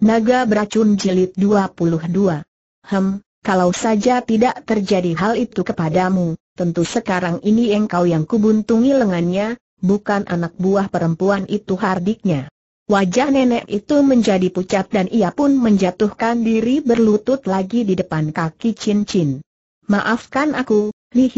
Naga beracun jilid 22. Hem, kalau saja tidak terjadi hal itu kepadamu, tentu sekarang ini engkau yang kubuntungi lengannya, bukan anak buah perempuan itu hardiknya. Wajah nenek itu menjadi pucat dan ia pun menjatuhkan diri berlutut lagi di depan kaki cincin. Maafkan aku, Li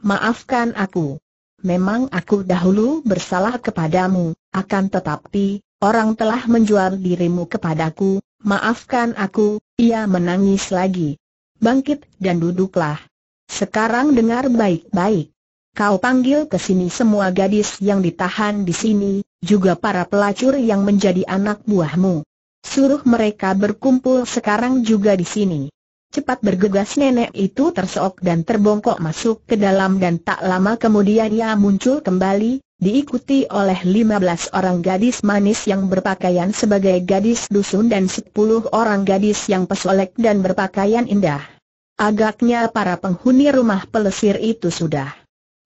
maafkan aku. Memang aku dahulu bersalah kepadamu, akan tetapi, orang telah menjual dirimu kepadaku, maafkan aku, ia menangis lagi. Bangkit dan duduklah. Sekarang dengar baik-baik. Kau panggil ke sini semua gadis yang ditahan di sini, juga para pelacur yang menjadi anak buahmu. Suruh mereka berkumpul sekarang juga di sini. Cepat bergegas nenek itu terseok dan terbongkok masuk ke dalam dan tak lama kemudian ia muncul kembali, diikuti oleh 15 orang gadis manis yang berpakaian sebagai gadis dusun dan 10 orang gadis yang pesolek dan berpakaian indah. Agaknya para penghuni rumah pelesir itu sudah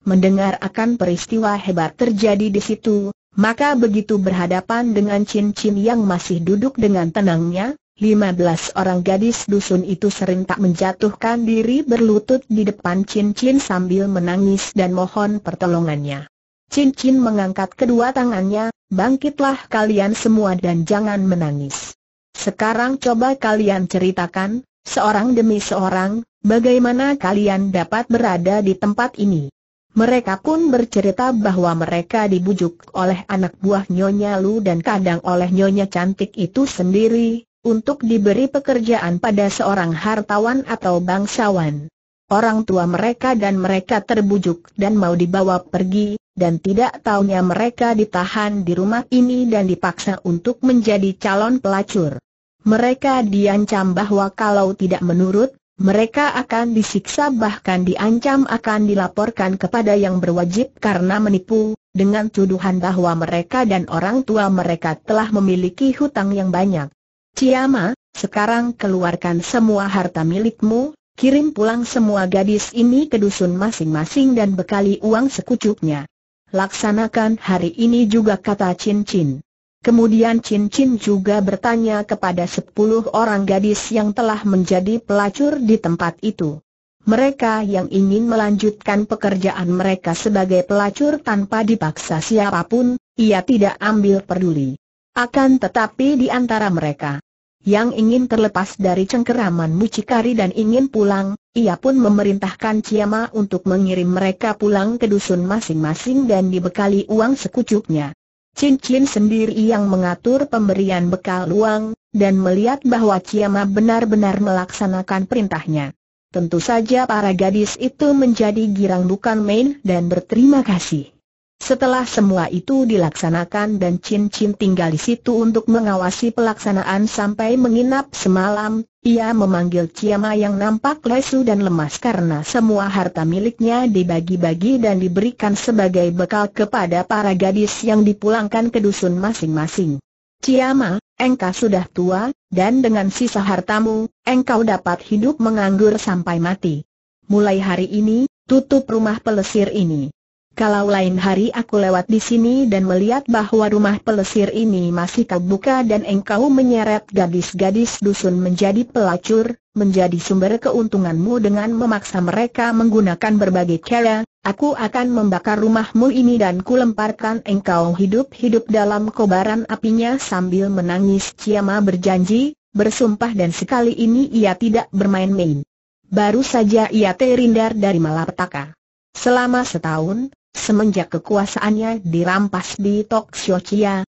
mendengar akan peristiwa hebat terjadi di situ, maka begitu berhadapan dengan cincin yang masih duduk dengan tenangnya, 15 orang gadis dusun itu sering tak menjatuhkan diri berlutut di depan cincin sambil menangis dan mohon pertolongannya. Chin Chin mengangkat kedua tangannya, bangkitlah kalian semua dan jangan menangis. Sekarang coba kalian ceritakan, seorang demi seorang, bagaimana kalian dapat berada di tempat ini. Mereka pun bercerita bahwa mereka dibujuk oleh anak buah Nyonya Lu dan kadang oleh Nyonya Cantik itu sendiri, untuk diberi pekerjaan pada seorang hartawan atau bangsawan. Orang tua mereka dan mereka terbujuk dan mau dibawa pergi, dan tidak tahunya mereka ditahan di rumah ini dan dipaksa untuk menjadi calon pelacur. Mereka diancam bahwa kalau tidak menurut, mereka akan disiksa bahkan diancam akan dilaporkan kepada yang berwajib karena menipu, dengan tuduhan bahwa mereka dan orang tua mereka telah memiliki hutang yang banyak. Ciama, sekarang keluarkan semua harta milikmu, kirim pulang semua gadis ini ke dusun masing-masing dan bekali uang sekucuknya. Laksanakan hari ini juga kata cincin. Kemudian cincin juga bertanya kepada sepuluh orang gadis yang telah menjadi pelacur di tempat itu. Mereka yang ingin melanjutkan pekerjaan mereka sebagai pelacur tanpa dipaksa siapapun, ia tidak ambil peduli. Akan tetapi di antara mereka, yang ingin terlepas dari cengkeraman mucikari dan ingin pulang, ia pun memerintahkan Ciama untuk mengirim mereka pulang ke dusun masing-masing dan dibekali uang secukupnya. Cincin sendiri yang mengatur pemberian bekal uang, dan melihat bahwa Ciama benar-benar melaksanakan perintahnya. Tentu saja para gadis itu menjadi girang bukan main dan berterima kasih. Setelah semua itu dilaksanakan dan Chin Chin tinggal di situ untuk mengawasi pelaksanaan sampai menginap semalam, ia memanggil Ciamma yang nampak lesu dan lemas karena semua harta miliknya dibagi-bagi dan diberikan sebagai bekal kepada para gadis yang dipulangkan ke dusun masing-masing. Ciamma, engkau sudah tua, dan dengan sisa hartamu, engkau dapat hidup menganggur sampai mati. Mulai hari ini, tutup rumah pelesir ini. Kalau lain hari aku lewat di sini dan melihat bahwa rumah pelesir ini masih terbuka dan engkau menyeret gadis-gadis dusun menjadi pelacur, menjadi sumber keuntunganmu dengan memaksa mereka menggunakan berbagai cara, aku akan membakar rumahmu ini dan kulemparkan engkau hidup-hidup dalam kobaran apinya sambil menangis Ciamah berjanji, bersumpah dan sekali ini ia tidak bermain-main. Baru saja ia terhindar dari malapetaka. Selama setahun, Semenjak kekuasaannya dirampas di Tok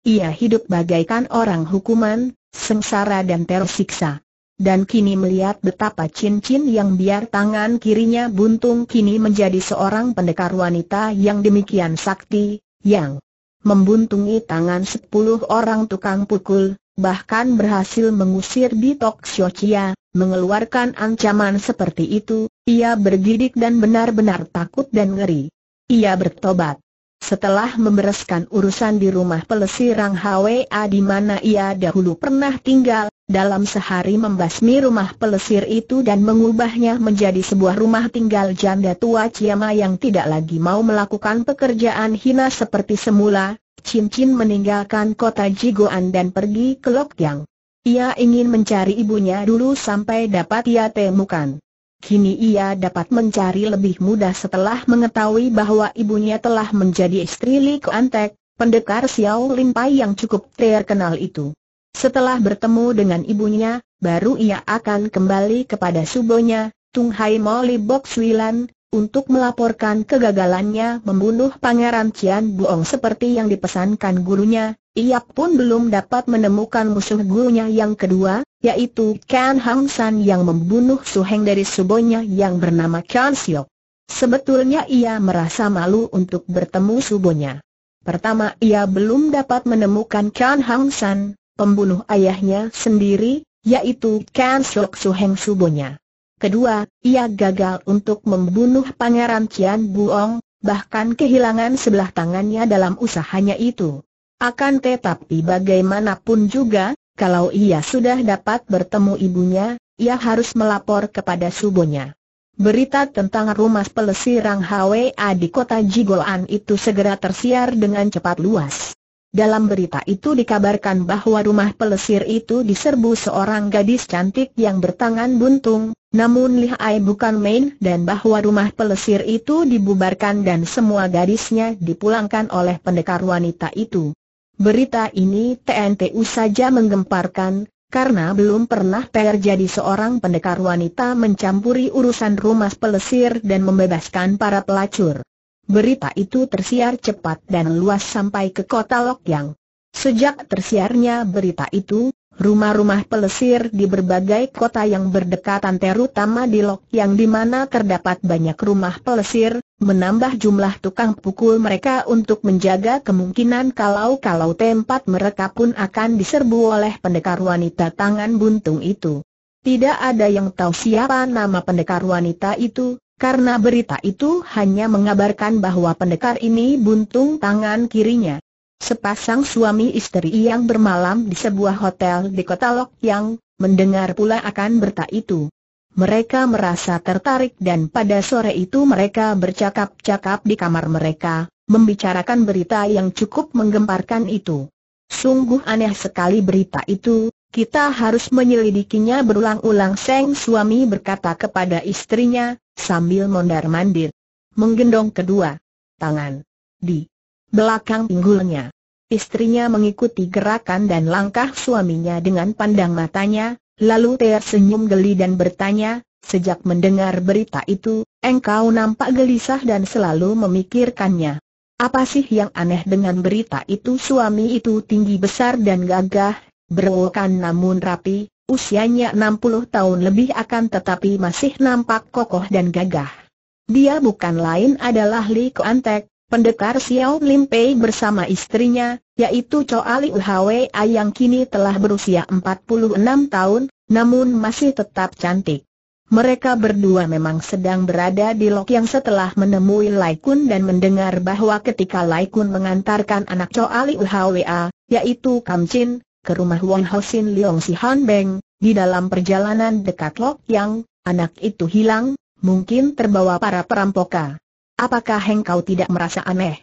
ia hidup bagaikan orang hukuman, sengsara dan tersiksa. Dan kini melihat betapa cincin yang biar tangan kirinya buntung kini menjadi seorang pendekar wanita yang demikian sakti, yang membuntungi tangan sepuluh orang tukang pukul, bahkan berhasil mengusir di Tok mengeluarkan ancaman seperti itu, ia bergidik dan benar-benar takut dan ngeri. Ia bertobat. Setelah membereskan urusan di rumah pelesirang HWA di mana ia dahulu pernah tinggal, dalam sehari membasmi rumah pelesir itu dan mengubahnya menjadi sebuah rumah tinggal janda tua Ciama yang tidak lagi mau melakukan pekerjaan hina seperti semula, Cincin meninggalkan kota Jigoan dan pergi ke Lokyang. Ia ingin mencari ibunya dulu sampai dapat ia temukan. Kini ia dapat mencari lebih mudah setelah mengetahui bahwa ibunya telah menjadi istri Li Antek, pendekar Xiao Lim Pai yang cukup terkenal itu. Setelah bertemu dengan ibunya, baru ia akan kembali kepada subonya, Tung Hai Mo Li Bok Suilan, untuk melaporkan kegagalannya membunuh Pangeran Cian Buong seperti yang dipesankan gurunya, ia pun belum dapat menemukan musuh gurunya yang kedua, yaitu Kan Hang San yang membunuh Suheng dari subonya yang bernama Kan Siok. Sebetulnya ia merasa malu untuk bertemu subonya. Pertama ia belum dapat menemukan Kan Hang San, pembunuh ayahnya sendiri, yaitu Kan Su Suheng Subonya. Kedua, ia gagal untuk membunuh Pangeran Cian Buong, bahkan kehilangan sebelah tangannya dalam usahanya itu. Akan tetapi bagaimanapun juga, kalau ia sudah dapat bertemu ibunya, ia harus melapor kepada subonya. Berita tentang rumah pelesirang HWA di kota Jigolan itu segera tersiar dengan cepat luas. Dalam berita itu dikabarkan bahwa rumah pelesir itu diserbu seorang gadis cantik yang bertangan buntung, namun lihai bukan main dan bahwa rumah pelesir itu dibubarkan dan semua gadisnya dipulangkan oleh pendekar wanita itu. Berita ini TNTU saja menggemparkan, karena belum pernah terjadi seorang pendekar wanita mencampuri urusan rumah pelesir dan membebaskan para pelacur. Berita itu tersiar cepat dan luas sampai ke kota Lokyang. Sejak tersiarnya berita itu, rumah-rumah pelesir di berbagai kota yang berdekatan terutama di Lokyang di mana terdapat banyak rumah pelesir, menambah jumlah tukang pukul mereka untuk menjaga kemungkinan kalau-kalau tempat mereka pun akan diserbu oleh pendekar wanita tangan buntung itu. Tidak ada yang tahu siapa nama pendekar wanita itu, karena berita itu hanya mengabarkan bahwa pendekar ini buntung tangan kirinya. Sepasang suami istri yang bermalam di sebuah hotel di kota Lok Yang, mendengar pula akan berita itu. Mereka merasa tertarik dan pada sore itu mereka bercakap-cakap di kamar mereka, membicarakan berita yang cukup menggemparkan itu. Sungguh aneh sekali berita itu, kita harus menyelidikinya berulang-ulang Seng suami berkata kepada istrinya, sambil mondar-mandir. Menggendong kedua tangan di belakang pinggulnya. Istrinya mengikuti gerakan dan langkah suaminya dengan pandang matanya, lalu tersenyum geli dan bertanya, sejak mendengar berita itu, engkau nampak gelisah dan selalu memikirkannya. Apa sih yang aneh dengan berita itu suami itu tinggi besar dan gagah, berwokan namun rapi, usianya 60 tahun lebih akan tetapi masih nampak kokoh dan gagah. Dia bukan lain adalah Li Kuantek, pendekar Xiao Lim Pei bersama istrinya, yaitu Choa Li Hwe yang kini telah berusia 46 tahun, namun masih tetap cantik. Mereka berdua memang sedang berada di lok yang setelah menemui Lai Kun dan mendengar bahwa ketika Lai Kun mengantarkan anak Choa Li Hwa, yaitu Kam Chin, ke rumah Wong Sin Leong Si Han Beng, di dalam perjalanan dekat Lok Yang, anak itu hilang, mungkin terbawa para perampoka. Apakah heng engkau tidak merasa aneh?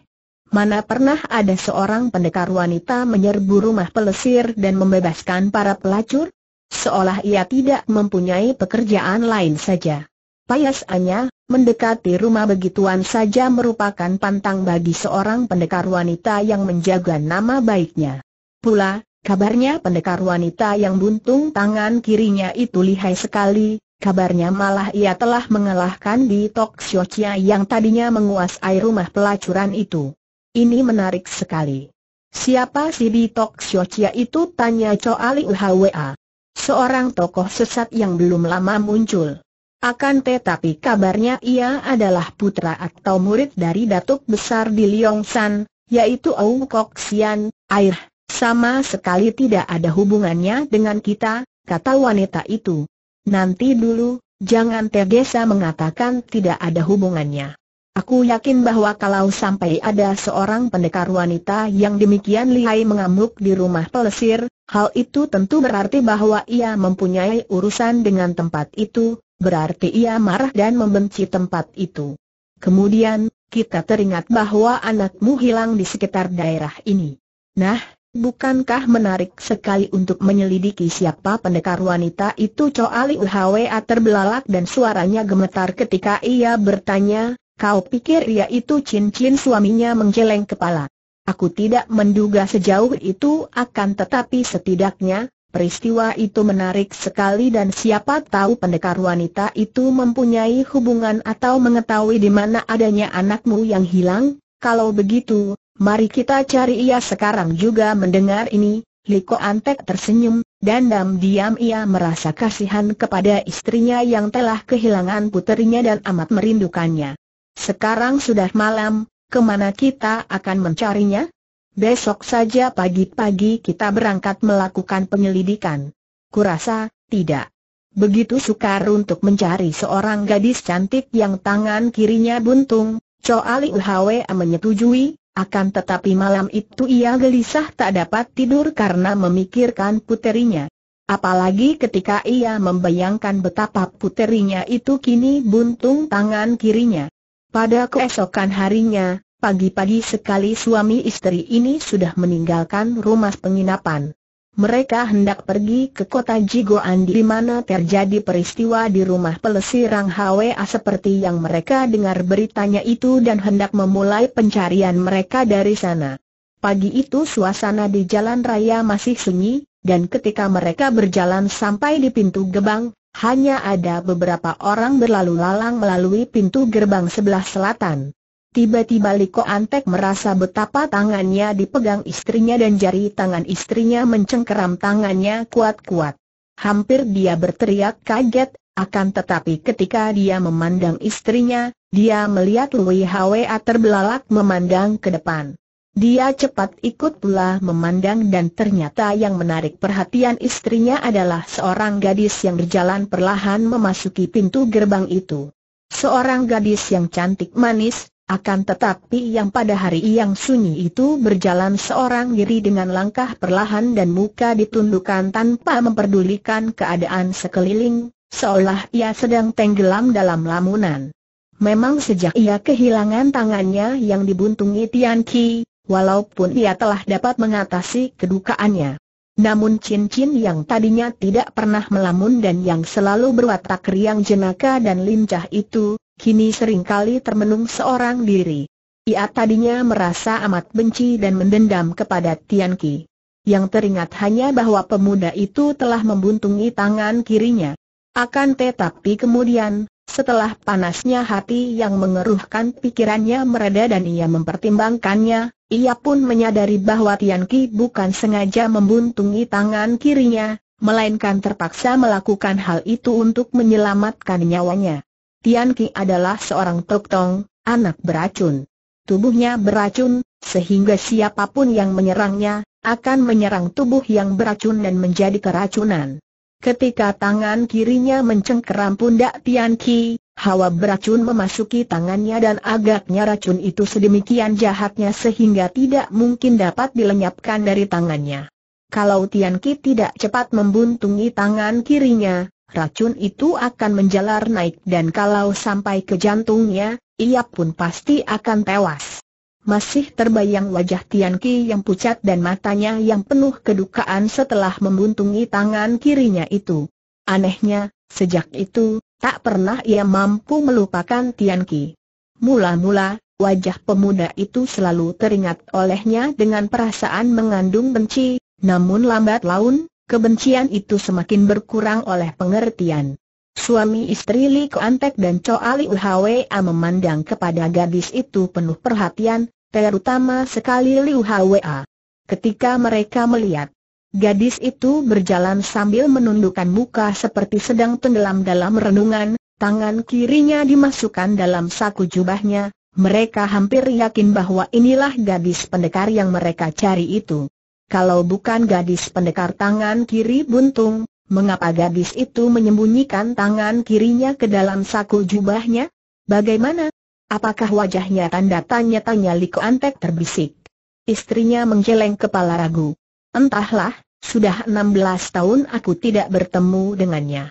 Mana pernah ada seorang pendekar wanita menyerbu rumah pelesir dan membebaskan para pelacur? Seolah ia tidak mempunyai pekerjaan lain saja. Payasannya, mendekati rumah begituan saja merupakan pantang bagi seorang pendekar wanita yang menjaga nama baiknya. Pula, Kabarnya pendekar wanita yang buntung tangan kirinya itu lihai sekali, kabarnya malah ia telah mengalahkan di Tok yang tadinya menguasai rumah pelacuran itu. Ini menarik sekali. Siapa si di Tok itu? Tanya Choali Uhwa. Seorang tokoh sesat yang belum lama muncul. Akan tetapi kabarnya ia adalah putra atau murid dari Datuk Besar di Liong yaitu Au Kok Sian, Air, sama sekali tidak ada hubungannya dengan kita, kata wanita itu. Nanti dulu, jangan tergesa mengatakan tidak ada hubungannya. Aku yakin bahwa kalau sampai ada seorang pendekar wanita yang demikian lihai mengamuk di rumah pelesir, hal itu tentu berarti bahwa ia mempunyai urusan dengan tempat itu, berarti ia marah dan membenci tempat itu. Kemudian, kita teringat bahwa anakmu hilang di sekitar daerah ini. Nah, Bukankah menarik sekali untuk menyelidiki siapa pendekar wanita itu Choa Liu terbelalak dan suaranya gemetar ketika ia bertanya, kau pikir ia itu cincin suaminya menggeleng kepala. Aku tidak menduga sejauh itu akan tetapi setidaknya, peristiwa itu menarik sekali dan siapa tahu pendekar wanita itu mempunyai hubungan atau mengetahui di mana adanya anakmu yang hilang, kalau begitu, Mari kita cari ia sekarang juga mendengar ini, Liko Antek tersenyum, dan diam-diam ia merasa kasihan kepada istrinya yang telah kehilangan puterinya dan amat merindukannya. Sekarang sudah malam, kemana kita akan mencarinya? Besok saja pagi-pagi kita berangkat melakukan penyelidikan. Kurasa, tidak. Begitu sukar untuk mencari seorang gadis cantik yang tangan kirinya buntung, Cho Ali menyetujui, akan tetapi malam itu ia gelisah tak dapat tidur karena memikirkan puterinya. Apalagi ketika ia membayangkan betapa puterinya itu kini buntung tangan kirinya. Pada keesokan harinya, pagi-pagi sekali suami istri ini sudah meninggalkan rumah penginapan. Mereka hendak pergi ke kota Jigoan di mana terjadi peristiwa di rumah pelesirang HWA seperti yang mereka dengar beritanya itu dan hendak memulai pencarian mereka dari sana. Pagi itu suasana di jalan raya masih sunyi, dan ketika mereka berjalan sampai di pintu gerbang, hanya ada beberapa orang berlalu lalang melalui pintu gerbang sebelah selatan. Tiba-tiba Liko Antek merasa betapa tangannya dipegang istrinya dan jari tangan istrinya mencengkeram tangannya kuat-kuat. Hampir dia berteriak kaget, akan tetapi ketika dia memandang istrinya, dia melihat Lui Hwa terbelalak memandang ke depan. Dia cepat ikut pula memandang dan ternyata yang menarik perhatian istrinya adalah seorang gadis yang berjalan perlahan memasuki pintu gerbang itu. Seorang gadis yang cantik manis, akan tetapi yang pada hari yang sunyi itu berjalan seorang diri dengan langkah perlahan dan muka ditundukkan tanpa memperdulikan keadaan sekeliling, seolah ia sedang tenggelam dalam lamunan. Memang sejak ia kehilangan tangannya yang dibuntungi Tian Ki, walaupun ia telah dapat mengatasi kedukaannya. Namun cincin yang tadinya tidak pernah melamun dan yang selalu berwatak riang jenaka dan lincah itu, kini seringkali termenung seorang diri. Ia tadinya merasa amat benci dan mendendam kepada Tian Ki. Yang teringat hanya bahwa pemuda itu telah membuntungi tangan kirinya. Akan tetapi kemudian, setelah panasnya hati yang mengeruhkan pikirannya mereda dan ia mempertimbangkannya, ia pun menyadari bahwa Tian Ki bukan sengaja membuntungi tangan kirinya, melainkan terpaksa melakukan hal itu untuk menyelamatkan nyawanya. Tian Ki adalah seorang toktong, anak beracun. Tubuhnya beracun, sehingga siapapun yang menyerangnya, akan menyerang tubuh yang beracun dan menjadi keracunan. Ketika tangan kirinya mencengkeram pundak Tian Ki, hawa beracun memasuki tangannya dan agaknya racun itu sedemikian jahatnya sehingga tidak mungkin dapat dilenyapkan dari tangannya. Kalau Tian Ki tidak cepat membuntungi tangan kirinya, racun itu akan menjalar naik dan kalau sampai ke jantungnya, ia pun pasti akan tewas. Masih terbayang wajah Tian Ki yang pucat dan matanya yang penuh kedukaan setelah membuntungi tangan kirinya itu. Anehnya, sejak itu, tak pernah ia mampu melupakan Tian Ki. Mula-mula, wajah pemuda itu selalu teringat olehnya dengan perasaan mengandung benci, namun lambat laun, Kebencian itu semakin berkurang oleh pengertian. Suami istri Li Kuantek dan Choa Uhawe Uhawa memandang kepada gadis itu penuh perhatian, terutama sekali Li Uhawa. Ketika mereka melihat gadis itu berjalan sambil menundukkan muka seperti sedang tenggelam dalam renungan, tangan kirinya dimasukkan dalam saku jubahnya, mereka hampir yakin bahwa inilah gadis pendekar yang mereka cari itu kalau bukan gadis pendekar tangan kiri buntung, mengapa gadis itu menyembunyikan tangan kirinya ke dalam saku jubahnya? Bagaimana? Apakah wajahnya tanda tanya-tanya Liko Antek terbisik? Istrinya menggeleng kepala ragu. Entahlah, sudah 16 tahun aku tidak bertemu dengannya.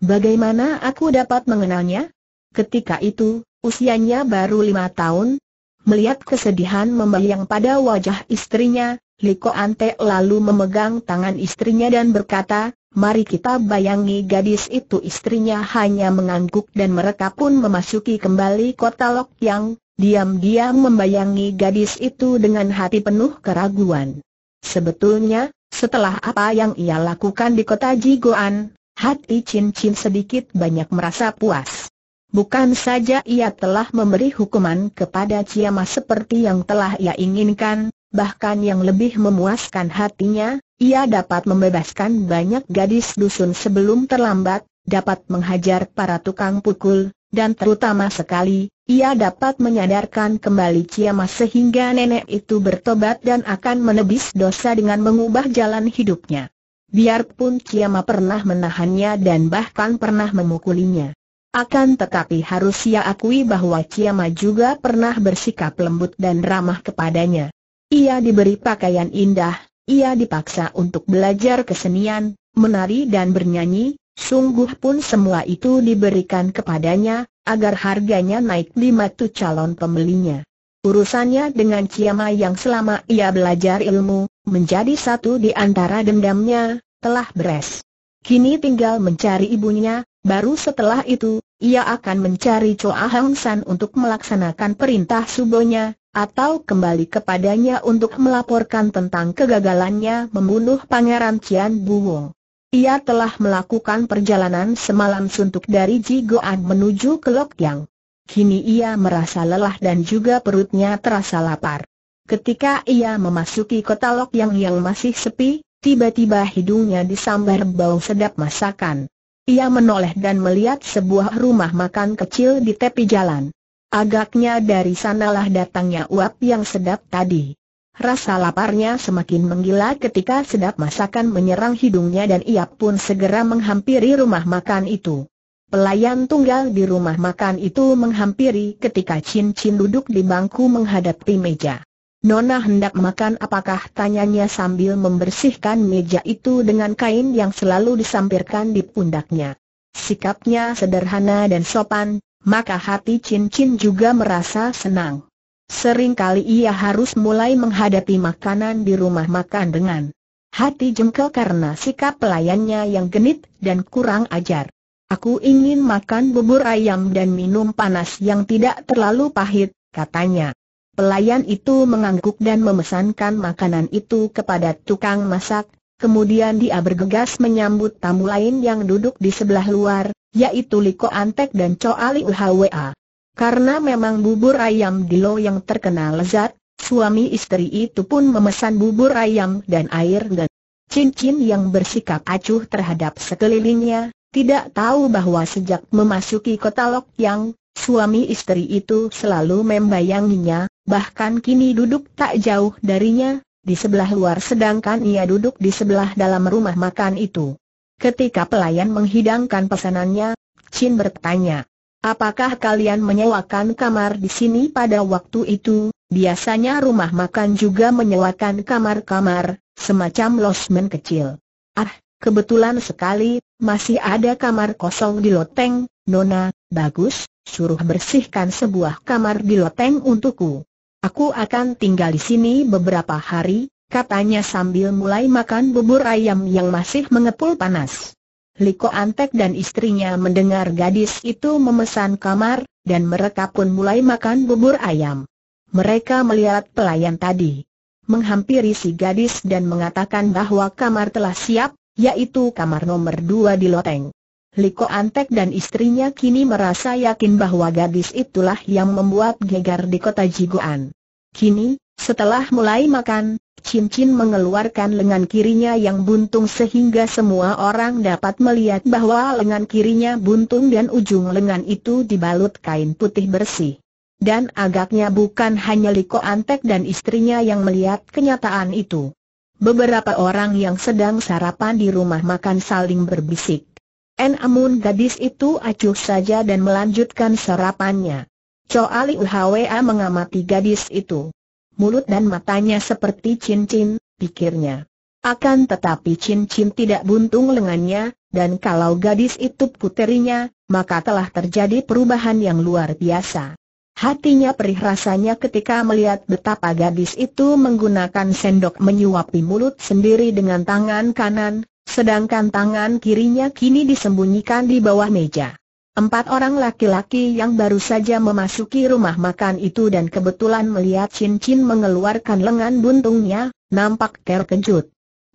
Bagaimana aku dapat mengenalnya? Ketika itu, usianya baru lima tahun. Melihat kesedihan membayang pada wajah istrinya, Liko Ante lalu memegang tangan istrinya dan berkata, mari kita bayangi gadis itu istrinya hanya mengangguk dan mereka pun memasuki kembali kota Lok Yang, diam-diam membayangi gadis itu dengan hati penuh keraguan. Sebetulnya, setelah apa yang ia lakukan di kota Jigoan, hati cincin sedikit banyak merasa puas. Bukan saja ia telah memberi hukuman kepada Ciamas seperti yang telah ia inginkan, bahkan yang lebih memuaskan hatinya, ia dapat membebaskan banyak gadis dusun sebelum terlambat, dapat menghajar para tukang pukul, dan terutama sekali, ia dapat menyadarkan kembali Ciamas sehingga nenek itu bertobat dan akan menebis dosa dengan mengubah jalan hidupnya. Biarpun Ciama pernah menahannya dan bahkan pernah memukulinya. Akan tetapi harus ia akui bahwa Ciama juga pernah bersikap lembut dan ramah kepadanya. Ia diberi pakaian indah, ia dipaksa untuk belajar kesenian, menari dan bernyanyi, sungguh pun semua itu diberikan kepadanya, agar harganya naik lima tu calon pembelinya. Urusannya dengan Ciamah yang selama ia belajar ilmu, menjadi satu di antara dendamnya, telah beres. Kini tinggal mencari ibunya, baru setelah itu, ia akan mencari Choa Hang San untuk melaksanakan perintah subonya, atau kembali kepadanya untuk melaporkan tentang kegagalannya membunuh Pangeran Cian Buwong. Ia telah melakukan perjalanan semalam suntuk dari Jigoan menuju ke Lokyang. Kini ia merasa lelah dan juga perutnya terasa lapar. Ketika ia memasuki kota Lokyang yang masih sepi, tiba-tiba hidungnya disambar bau sedap masakan. Ia menoleh dan melihat sebuah rumah makan kecil di tepi jalan. Agaknya dari sanalah datangnya uap yang sedap tadi. Rasa laparnya semakin menggila ketika sedap masakan menyerang hidungnya dan ia pun segera menghampiri rumah makan itu. Pelayan tunggal di rumah makan itu menghampiri ketika Chin Chin duduk di bangku menghadapi meja. Nona hendak makan apakah tanyanya sambil membersihkan meja itu dengan kain yang selalu disampirkan di pundaknya. Sikapnya sederhana dan sopan, maka hati cincin juga merasa senang. Sering kali ia harus mulai menghadapi makanan di rumah makan dengan hati jengkel karena sikap pelayannya yang genit dan kurang ajar. Aku ingin makan bubur ayam dan minum panas yang tidak terlalu pahit, katanya. Pelayan itu mengangguk dan memesankan makanan itu kepada tukang masak, Kemudian dia bergegas menyambut tamu lain yang duduk di sebelah luar, yaitu Liko Antek dan Cho Ali Uhwa. Karena memang bubur ayam di Lo yang terkenal lezat, suami istri itu pun memesan bubur ayam dan air dan cincin yang bersikap acuh terhadap sekelilingnya, tidak tahu bahwa sejak memasuki kota Lok Yang, suami istri itu selalu membayanginya, bahkan kini duduk tak jauh darinya, di sebelah luar sedangkan ia duduk di sebelah dalam rumah makan itu. Ketika pelayan menghidangkan pesanannya, Chin bertanya, Apakah kalian menyewakan kamar di sini pada waktu itu? Biasanya rumah makan juga menyewakan kamar-kamar, semacam losmen kecil. Ah, kebetulan sekali, masih ada kamar kosong di loteng, Nona, bagus, suruh bersihkan sebuah kamar di loteng untukku. Aku akan tinggal di sini beberapa hari, katanya sambil mulai makan bubur ayam yang masih mengepul panas. Liko Antek dan istrinya mendengar gadis itu memesan kamar, dan mereka pun mulai makan bubur ayam. Mereka melihat pelayan tadi. Menghampiri si gadis dan mengatakan bahwa kamar telah siap, yaitu kamar nomor dua di loteng. Liko Antek dan istrinya kini merasa yakin bahwa gadis itulah yang membuat gegar di kota Jigoan. Kini, setelah mulai makan, cincin mengeluarkan lengan kirinya yang buntung sehingga semua orang dapat melihat bahwa lengan kirinya buntung dan ujung lengan itu dibalut kain putih bersih. Dan agaknya bukan hanya Liko Antek dan istrinya yang melihat kenyataan itu. Beberapa orang yang sedang sarapan di rumah makan saling berbisik. Enamun gadis itu acuh saja dan melanjutkan sarapannya. Choa Liu mengamati gadis itu. Mulut dan matanya seperti cincin, pikirnya. Akan tetapi cincin tidak buntung lengannya, dan kalau gadis itu puterinya, maka telah terjadi perubahan yang luar biasa. Hatinya perih rasanya ketika melihat betapa gadis itu menggunakan sendok menyuapi mulut sendiri dengan tangan kanan, Sedangkan tangan kirinya kini disembunyikan di bawah meja. Empat orang laki-laki yang baru saja memasuki rumah makan itu dan kebetulan melihat cincin mengeluarkan lengan buntungnya, nampak terkejut.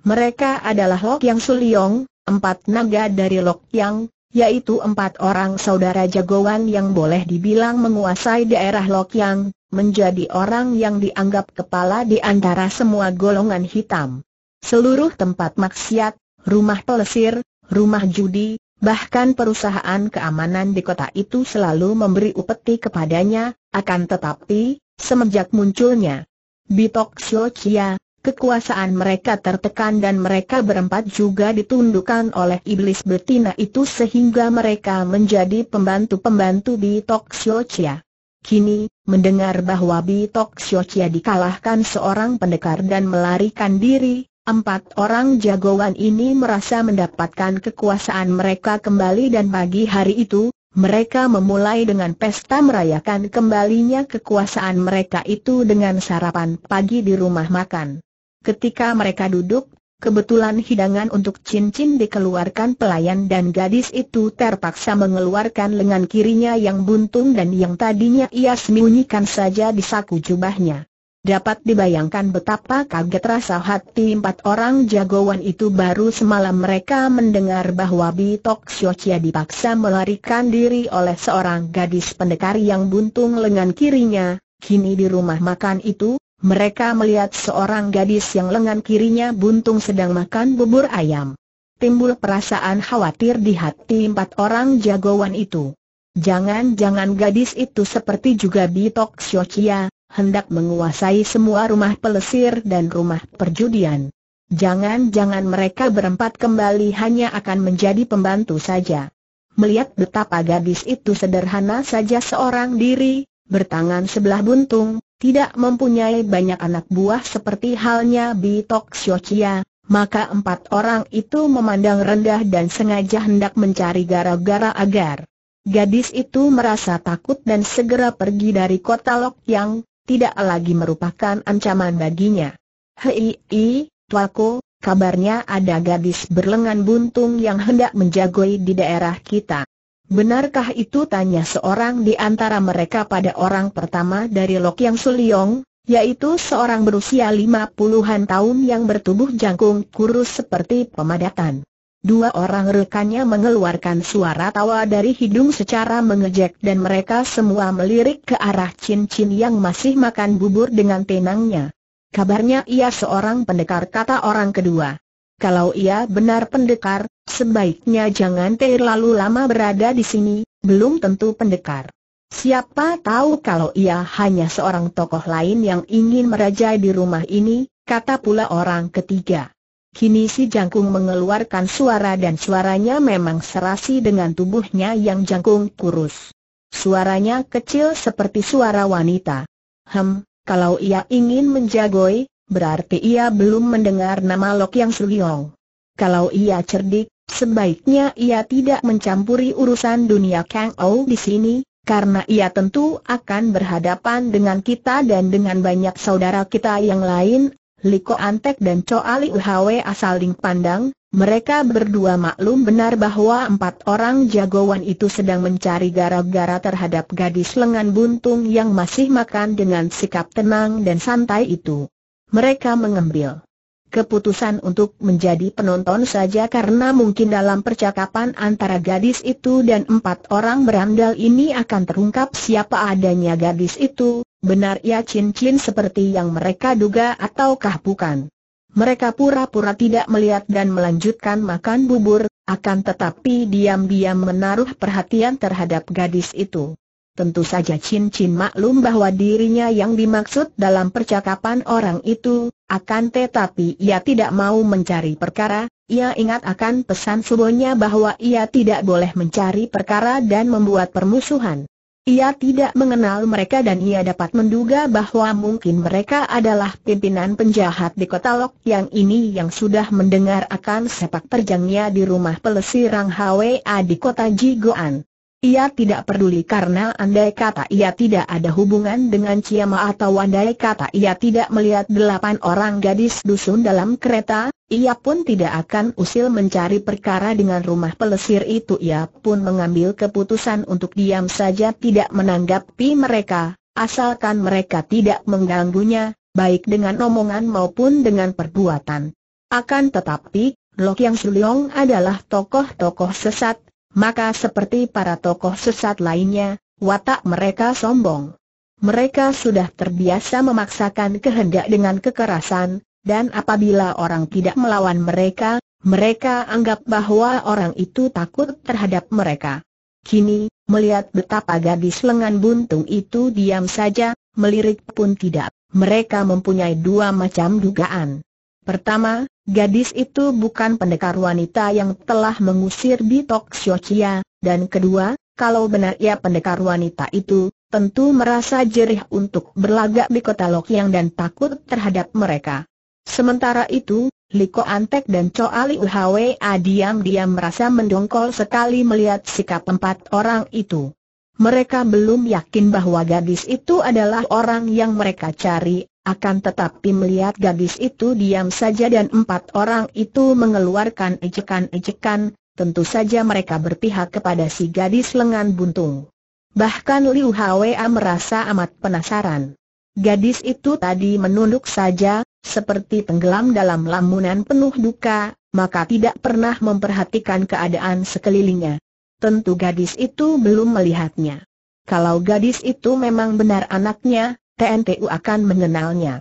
Mereka adalah Lok Yang Suliong, empat naga dari Lok Yang, yaitu empat orang saudara jagoan yang boleh dibilang menguasai daerah Lok Yang, menjadi orang yang dianggap kepala di antara semua golongan hitam. Seluruh tempat maksiat, rumah pelesir, rumah judi, bahkan perusahaan keamanan di kota itu selalu memberi upeti kepadanya, akan tetapi, semenjak munculnya Bitok Siochia, kekuasaan mereka tertekan dan mereka berempat juga ditundukkan oleh iblis betina itu sehingga mereka menjadi pembantu-pembantu Bitok Siochia. Kini, mendengar bahwa Bitok Siochia dikalahkan seorang pendekar dan melarikan diri, Empat orang jagoan ini merasa mendapatkan kekuasaan mereka kembali dan pagi hari itu, mereka memulai dengan pesta merayakan kembalinya kekuasaan mereka itu dengan sarapan pagi di rumah makan. Ketika mereka duduk, kebetulan hidangan untuk cincin dikeluarkan pelayan dan gadis itu terpaksa mengeluarkan lengan kirinya yang buntung dan yang tadinya ia sembunyikan saja di saku jubahnya. Dapat dibayangkan betapa kaget rasa hati empat orang jagoan itu baru semalam mereka mendengar bahwa Bitok Siocia dipaksa melarikan diri oleh seorang gadis pendekar yang buntung lengan kirinya, kini di rumah makan itu, mereka melihat seorang gadis yang lengan kirinya buntung sedang makan bubur ayam. Timbul perasaan khawatir di hati empat orang jagoan itu. Jangan-jangan gadis itu seperti juga Bitok Siocia, hendak menguasai semua rumah pelesir dan rumah perjudian. Jangan-jangan mereka berempat kembali hanya akan menjadi pembantu saja. Melihat betapa gadis itu sederhana saja seorang diri, bertangan sebelah buntung, tidak mempunyai banyak anak buah seperti halnya Bitok Siochia, maka empat orang itu memandang rendah dan sengaja hendak mencari gara-gara agar Gadis itu merasa takut dan segera pergi dari kota Lok Yang, tidak lagi merupakan ancaman baginya. Hei, i, tuaku, kabarnya ada gadis berlengan buntung yang hendak menjagoi di daerah kita. Benarkah itu tanya seorang di antara mereka pada orang pertama dari Lok Yang Suliong, yaitu seorang berusia lima puluhan tahun yang bertubuh jangkung kurus seperti pemadatan. Dua orang rekannya mengeluarkan suara tawa dari hidung secara mengejek dan mereka semua melirik ke arah cincin yang masih makan bubur dengan tenangnya. Kabarnya ia seorang pendekar kata orang kedua. Kalau ia benar pendekar, sebaiknya jangan terlalu lama berada di sini, belum tentu pendekar. Siapa tahu kalau ia hanya seorang tokoh lain yang ingin merajai di rumah ini, kata pula orang ketiga. Kini si jangkung mengeluarkan suara dan suaranya memang serasi dengan tubuhnya yang jangkung kurus. Suaranya kecil seperti suara wanita. Hem, kalau ia ingin menjagoi, berarti ia belum mendengar nama Lok Yang Suliong. Kalau ia cerdik, sebaiknya ia tidak mencampuri urusan dunia Kang Ou di sini, karena ia tentu akan berhadapan dengan kita dan dengan banyak saudara kita yang lain, Liko Antek dan Cho Ali Hwe asal ding pandang, mereka berdua maklum benar bahwa empat orang jagoan itu sedang mencari gara-gara terhadap gadis lengan buntung yang masih makan dengan sikap tenang dan santai itu. Mereka mengambil keputusan untuk menjadi penonton saja karena mungkin dalam percakapan antara gadis itu dan empat orang berandal ini akan terungkap siapa adanya gadis itu, Benar ya cincin seperti yang mereka duga ataukah bukan? Mereka pura-pura tidak melihat dan melanjutkan makan bubur, akan tetapi diam-diam menaruh perhatian terhadap gadis itu. Tentu saja cincin maklum bahwa dirinya yang dimaksud dalam percakapan orang itu, akan tetapi ia tidak mau mencari perkara, ia ingat akan pesan subonya bahwa ia tidak boleh mencari perkara dan membuat permusuhan. Ia tidak mengenal mereka dan ia dapat menduga bahwa mungkin mereka adalah pimpinan penjahat di kota Lok yang ini yang sudah mendengar akan sepak terjangnya di rumah pelesirang Hwa di kota Jigoan. Ia tidak peduli karena andai kata ia tidak ada hubungan dengan Ciama atau andai kata ia tidak melihat delapan orang gadis dusun dalam kereta, ia pun tidak akan usil mencari perkara dengan rumah pelesir itu. Ia pun mengambil keputusan untuk diam saja tidak menanggapi mereka, asalkan mereka tidak mengganggunya, baik dengan omongan maupun dengan perbuatan. Akan tetapi, Lok Yang Suliong adalah tokoh-tokoh sesat maka seperti para tokoh sesat lainnya, watak mereka sombong. Mereka sudah terbiasa memaksakan kehendak dengan kekerasan, dan apabila orang tidak melawan mereka, mereka anggap bahwa orang itu takut terhadap mereka. Kini, melihat betapa gadis lengan buntung itu diam saja, melirik pun tidak, mereka mempunyai dua macam dugaan. Pertama, Gadis itu bukan pendekar wanita yang telah mengusir Bitok Xiochia, dan kedua, kalau benar ia pendekar wanita itu, tentu merasa jerih untuk berlagak di kota Lokyang dan takut terhadap mereka. Sementara itu, Liko Antek dan Choa Ali ah, diam-diam merasa mendongkol sekali melihat sikap empat orang itu. Mereka belum yakin bahwa gadis itu adalah orang yang mereka cari, akan tetapi melihat gadis itu diam saja dan empat orang itu mengeluarkan ejekan-ejekan, tentu saja mereka berpihak kepada si gadis lengan buntung. Bahkan Liu Hwa merasa amat penasaran. Gadis itu tadi menunduk saja, seperti tenggelam dalam lamunan penuh duka, maka tidak pernah memperhatikan keadaan sekelilingnya. Tentu gadis itu belum melihatnya. Kalau gadis itu memang benar anaknya, TNTU akan mengenalnya.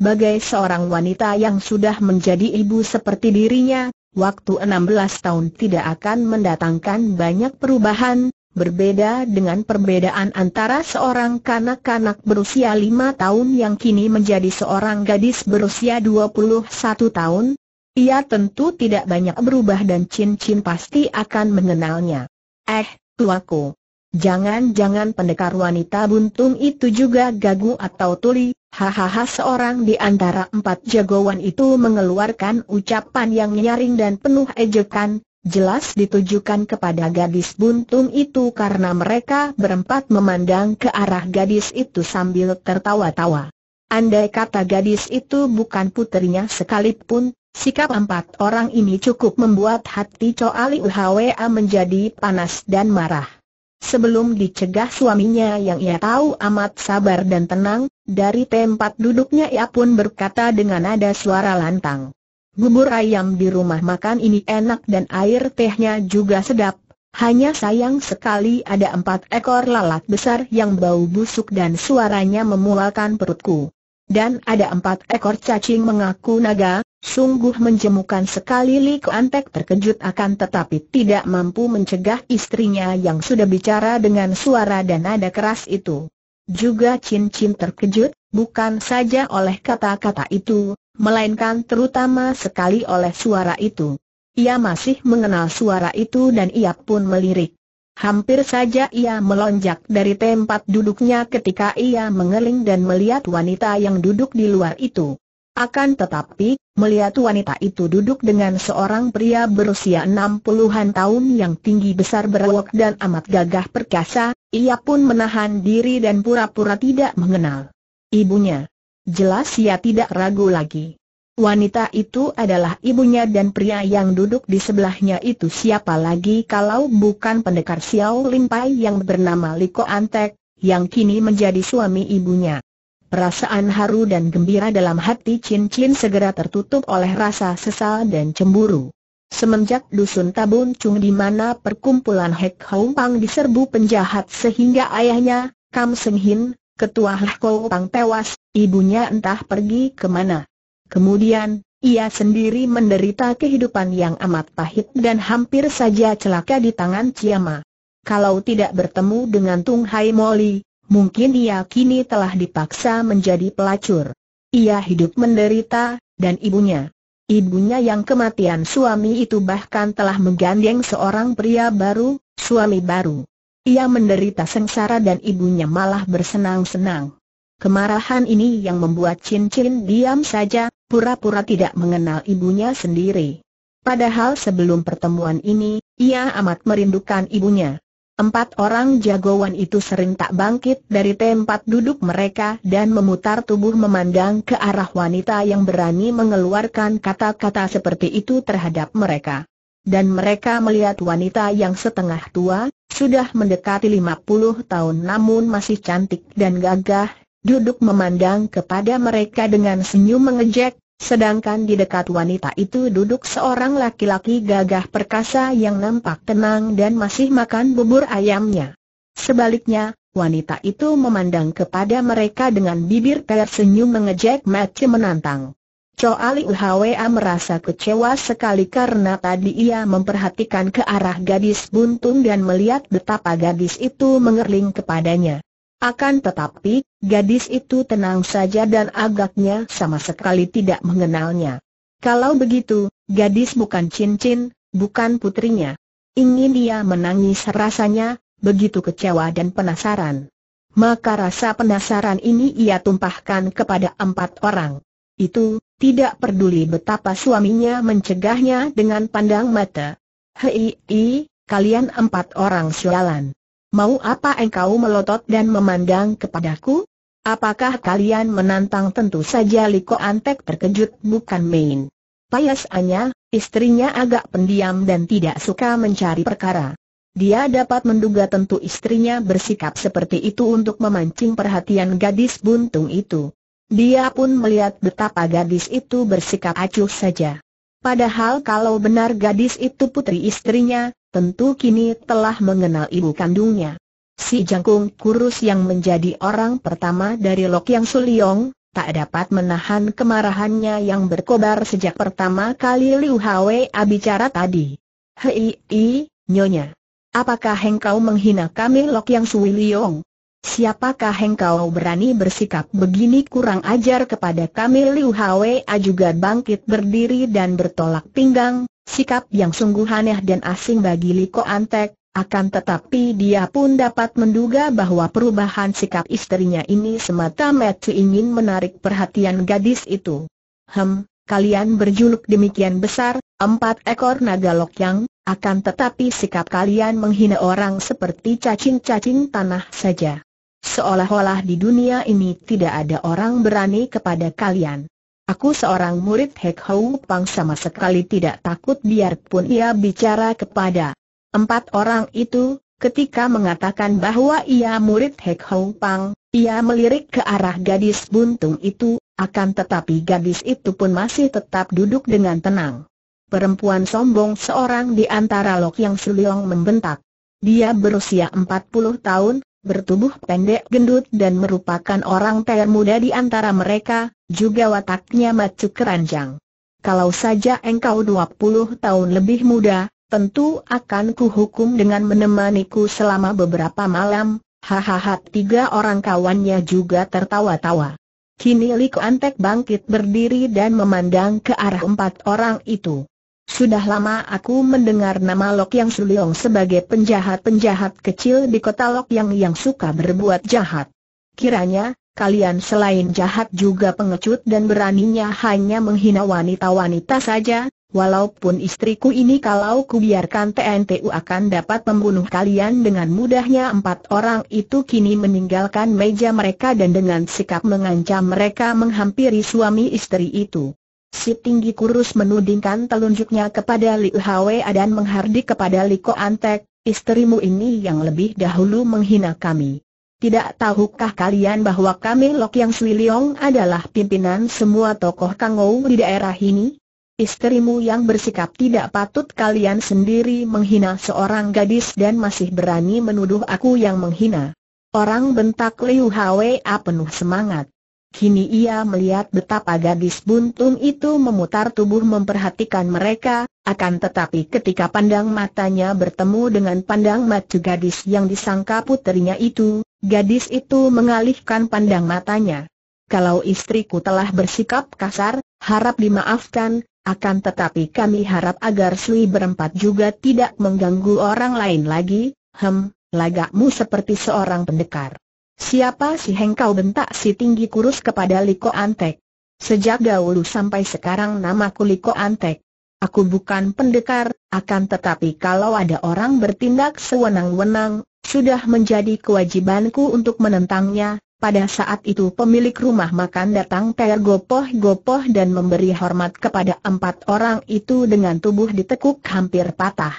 Bagai seorang wanita yang sudah menjadi ibu seperti dirinya, waktu 16 tahun tidak akan mendatangkan banyak perubahan, berbeda dengan perbedaan antara seorang kanak-kanak berusia 5 tahun yang kini menjadi seorang gadis berusia 21 tahun. Ia tentu tidak banyak berubah dan cincin pasti akan mengenalnya. Eh, tuaku, Jangan-jangan pendekar wanita buntung itu juga gagu atau tuli, hahaha seorang di antara empat jagoan itu mengeluarkan ucapan yang nyaring dan penuh ejekan, jelas ditujukan kepada gadis buntung itu karena mereka berempat memandang ke arah gadis itu sambil tertawa-tawa. Andai kata gadis itu bukan putrinya sekalipun, sikap empat orang ini cukup membuat hati Coali Uhwa menjadi panas dan marah. Sebelum dicegah suaminya yang ia tahu amat sabar dan tenang, dari tempat duduknya ia pun berkata dengan nada suara lantang. Bubur ayam di rumah makan ini enak dan air tehnya juga sedap, hanya sayang sekali ada empat ekor lalat besar yang bau busuk dan suaranya memualkan perutku. Dan ada empat ekor cacing mengaku naga, Sungguh menjemukan sekali Li Antek terkejut akan tetapi tidak mampu mencegah istrinya yang sudah bicara dengan suara dan nada keras itu. Juga Chin Chin terkejut, bukan saja oleh kata-kata itu, melainkan terutama sekali oleh suara itu. Ia masih mengenal suara itu dan ia pun melirik. Hampir saja ia melonjak dari tempat duduknya ketika ia mengeling dan melihat wanita yang duduk di luar itu. Akan tetapi, melihat wanita itu duduk dengan seorang pria berusia 60-an tahun yang tinggi besar berwok dan amat gagah perkasa, ia pun menahan diri dan pura-pura tidak mengenal ibunya. Jelas ia tidak ragu lagi. Wanita itu adalah ibunya dan pria yang duduk di sebelahnya itu siapa lagi kalau bukan pendekar Xiao Limpai yang bernama Liko Antek, yang kini menjadi suami ibunya. Perasaan haru dan gembira dalam hati Cincin segera tertutup oleh rasa sesal dan cemburu. Semenjak dusun Tabun Chung di mana perkumpulan Hek Hong Pang diserbu penjahat sehingga ayahnya, Kam Seng Hin, ketua Hek Hong Pang tewas, ibunya entah pergi ke mana. Kemudian, ia sendiri menderita kehidupan yang amat pahit dan hampir saja celaka di tangan Ciama. Kalau tidak bertemu dengan Tung Hai Moli, mungkin ia kini telah dipaksa menjadi pelacur. Ia hidup menderita, dan ibunya. Ibunya yang kematian suami itu bahkan telah menggandeng seorang pria baru, suami baru. Ia menderita sengsara dan ibunya malah bersenang-senang. Kemarahan ini yang membuat cincin diam saja, pura-pura tidak mengenal ibunya sendiri. Padahal sebelum pertemuan ini, ia amat merindukan ibunya. Empat orang jagoan itu sering tak bangkit dari tempat duduk mereka dan memutar tubuh memandang ke arah wanita yang berani mengeluarkan kata-kata seperti itu terhadap mereka. Dan mereka melihat wanita yang setengah tua, sudah mendekati lima puluh tahun namun masih cantik dan gagah, duduk memandang kepada mereka dengan senyum mengejek, Sedangkan di dekat wanita itu duduk seorang laki-laki gagah perkasa yang nampak tenang dan masih makan bubur ayamnya. Sebaliknya, wanita itu memandang kepada mereka dengan bibir tersenyum mengejek mati menantang. Choa Ali merasa kecewa sekali karena tadi ia memperhatikan ke arah gadis buntung dan melihat betapa gadis itu mengerling kepadanya. Akan tetapi, gadis itu tenang saja dan agaknya sama sekali tidak mengenalnya. Kalau begitu, gadis bukan cincin, bukan putrinya. Ingin dia menangis rasanya, begitu kecewa dan penasaran. Maka rasa penasaran ini ia tumpahkan kepada empat orang. Itu, tidak peduli betapa suaminya mencegahnya dengan pandang mata. Hei, kalian empat orang sialan. Mau apa engkau melotot dan memandang kepadaku? Apakah kalian menantang tentu saja Liko Antek terkejut bukan main. Payasannya, istrinya agak pendiam dan tidak suka mencari perkara. Dia dapat menduga tentu istrinya bersikap seperti itu untuk memancing perhatian gadis buntung itu. Dia pun melihat betapa gadis itu bersikap acuh saja. Padahal kalau benar gadis itu putri istrinya, tentu kini telah mengenal ibu kandungnya. Si jangkung kurus yang menjadi orang pertama dari Lok Yang Suliong, tak dapat menahan kemarahannya yang berkobar sejak pertama kali Liu Hwe bicara tadi. Hei, nyonya. Apakah engkau menghina kami Lok Yang Suliong? Siapakah engkau berani bersikap begini kurang ajar kepada kami Liu Hwa juga bangkit berdiri dan bertolak pinggang, sikap yang sungguh aneh dan asing bagi Liko Antek, akan tetapi dia pun dapat menduga bahwa perubahan sikap istrinya ini semata-mata ingin menarik perhatian gadis itu. Hem, kalian berjuluk demikian besar, empat ekor naga yang... akan tetapi sikap kalian menghina orang seperti cacing-cacing tanah saja. Seolah-olah di dunia ini tidak ada orang berani kepada kalian. Aku seorang murid Hek Hou Pang sama sekali tidak takut biarpun ia bicara kepada empat orang itu, ketika mengatakan bahwa ia murid Hek Hou Pang, ia melirik ke arah gadis buntung itu, akan tetapi gadis itu pun masih tetap duduk dengan tenang. Perempuan sombong seorang di antara Lok Yang Suliong membentak. Dia berusia 40 tahun, bertubuh pendek gendut dan merupakan orang termuda di antara mereka, juga wataknya macu keranjang. Kalau saja engkau 20 tahun lebih muda, tentu akan kuhukum dengan menemaniku selama beberapa malam, hahaha tiga orang kawannya juga tertawa-tawa. Kini Liko Antek bangkit berdiri dan memandang ke arah empat orang itu. Sudah lama aku mendengar nama Lok Yang Suliong sebagai penjahat-penjahat kecil di kota Lok Yang yang suka berbuat jahat. Kiranya, kalian selain jahat juga pengecut dan beraninya hanya menghina wanita-wanita saja, walaupun istriku ini kalau kubiarkan TNTU akan dapat membunuh kalian dengan mudahnya empat orang itu kini meninggalkan meja mereka dan dengan sikap mengancam mereka menghampiri suami istri itu. Si tinggi kurus menudingkan telunjuknya kepada Li Hwe dan menghardik kepada Li Ko Antek, istrimu ini yang lebih dahulu menghina kami. Tidak tahukah kalian bahwa kami Lok Yang Sui Leong adalah pimpinan semua tokoh Kangou di daerah ini? Istrimu yang bersikap tidak patut kalian sendiri menghina seorang gadis dan masih berani menuduh aku yang menghina. Orang bentak Liu Hwa penuh semangat. Kini ia melihat betapa gadis buntung itu memutar tubuh memperhatikan mereka, akan tetapi ketika pandang matanya bertemu dengan pandang mata gadis yang disangka putrinya itu, gadis itu mengalihkan pandang matanya. Kalau istriku telah bersikap kasar, harap dimaafkan, akan tetapi kami harap agar Sui berempat juga tidak mengganggu orang lain lagi, hem, lagakmu seperti seorang pendekar. Siapa si hengkau bentak si tinggi kurus kepada Liko Antek? Sejak dahulu sampai sekarang namaku Liko Antek. Aku bukan pendekar, akan tetapi kalau ada orang bertindak sewenang-wenang, sudah menjadi kewajibanku untuk menentangnya. Pada saat itu pemilik rumah makan datang tergopoh-gopoh dan memberi hormat kepada empat orang itu dengan tubuh ditekuk hampir patah.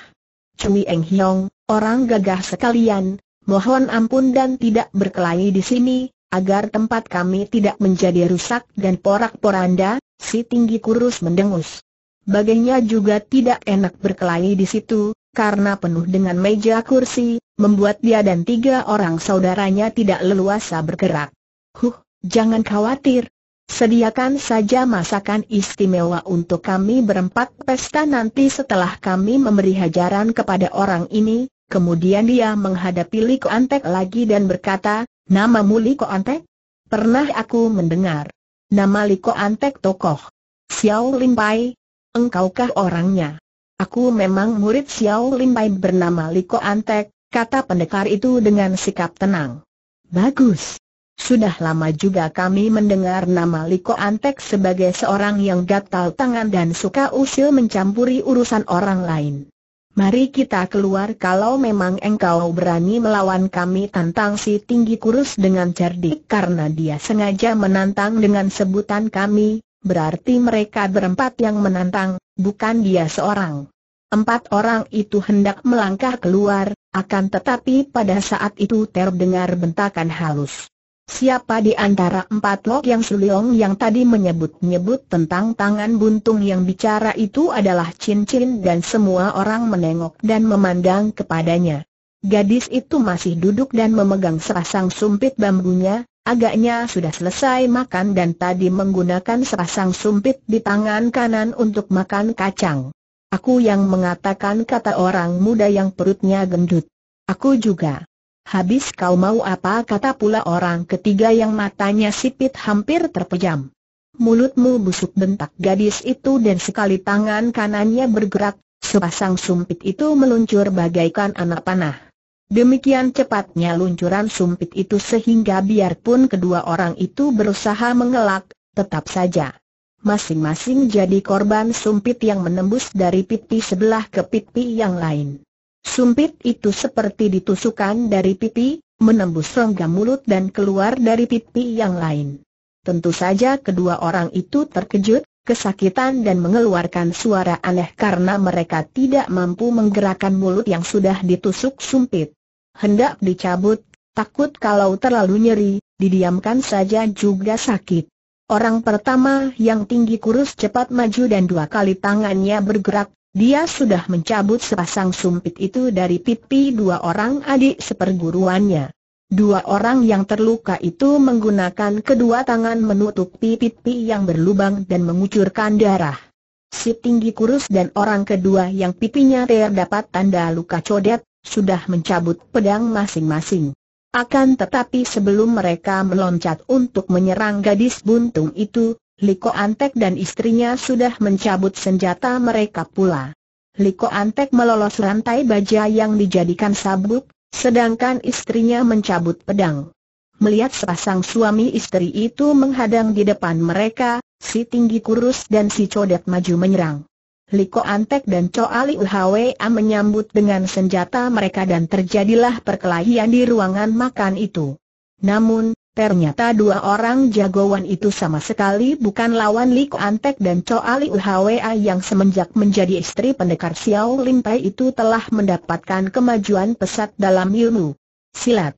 Cui Eng Hiong, orang gagah sekalian, mohon ampun dan tidak berkelahi di sini, agar tempat kami tidak menjadi rusak dan porak-poranda, si tinggi kurus mendengus. Baginya juga tidak enak berkelahi di situ, karena penuh dengan meja kursi, membuat dia dan tiga orang saudaranya tidak leluasa bergerak. Huh, jangan khawatir. Sediakan saja masakan istimewa untuk kami berempat pesta nanti setelah kami memberi hajaran kepada orang ini, Kemudian dia menghadapi Liko Antek lagi dan berkata, nama namamu Ko Antek? Pernah aku mendengar. Nama Liko Antek tokoh. Xiao Limpai. Engkaukah orangnya? Aku memang murid Xiao Limpai bernama Liko Antek, kata pendekar itu dengan sikap tenang. Bagus. Sudah lama juga kami mendengar nama Liko Antek sebagai seorang yang gatal tangan dan suka usil mencampuri urusan orang lain. Mari kita keluar kalau memang engkau berani melawan kami tantang si tinggi kurus dengan cerdik karena dia sengaja menantang dengan sebutan kami, berarti mereka berempat yang menantang, bukan dia seorang. Empat orang itu hendak melangkah keluar, akan tetapi pada saat itu terdengar bentakan halus. Siapa di antara empat lok yang Suliong yang tadi menyebut-nyebut tentang tangan buntung yang bicara itu adalah cincin dan semua orang menengok dan memandang kepadanya. Gadis itu masih duduk dan memegang serasang sumpit bambunya, agaknya sudah selesai makan dan tadi menggunakan serasang sumpit di tangan kanan untuk makan kacang. Aku yang mengatakan kata orang muda yang perutnya gendut. Aku juga. Habis kau mau apa kata pula orang ketiga yang matanya sipit hampir terpejam. Mulutmu busuk bentak gadis itu dan sekali tangan kanannya bergerak, sepasang sumpit itu meluncur bagaikan anak panah. Demikian cepatnya luncuran sumpit itu sehingga biarpun kedua orang itu berusaha mengelak, tetap saja masing-masing jadi korban sumpit yang menembus dari pipi sebelah ke pipi yang lain. Sumpit itu seperti ditusukan dari pipi, menembus rongga mulut dan keluar dari pipi yang lain. Tentu saja kedua orang itu terkejut, kesakitan dan mengeluarkan suara aneh karena mereka tidak mampu menggerakkan mulut yang sudah ditusuk sumpit. Hendak dicabut, takut kalau terlalu nyeri, didiamkan saja juga sakit. Orang pertama yang tinggi kurus cepat maju dan dua kali tangannya bergerak, dia sudah mencabut sepasang sumpit itu dari pipi dua orang adik seperguruannya. Dua orang yang terluka itu menggunakan kedua tangan menutupi pipi yang berlubang dan mengucurkan darah. Si tinggi kurus dan orang kedua yang pipinya terdapat tanda luka codet, sudah mencabut pedang masing-masing. Akan tetapi sebelum mereka meloncat untuk menyerang gadis buntung itu, Liko Antek dan istrinya sudah mencabut senjata mereka pula. Liko Antek melolos rantai baja yang dijadikan sabuk, sedangkan istrinya mencabut pedang. Melihat sepasang suami istri itu menghadang di depan mereka, si tinggi kurus dan si codet maju menyerang. Liko Antek dan Coali Uhwa menyambut dengan senjata mereka dan terjadilah perkelahian di ruangan makan itu. Namun, Ternyata dua orang jagoan itu sama sekali bukan lawan Li Antek dan Choa Li Uhwa yang semenjak menjadi istri pendekar Xiao Lim Pai itu telah mendapatkan kemajuan pesat dalam ilmu silat.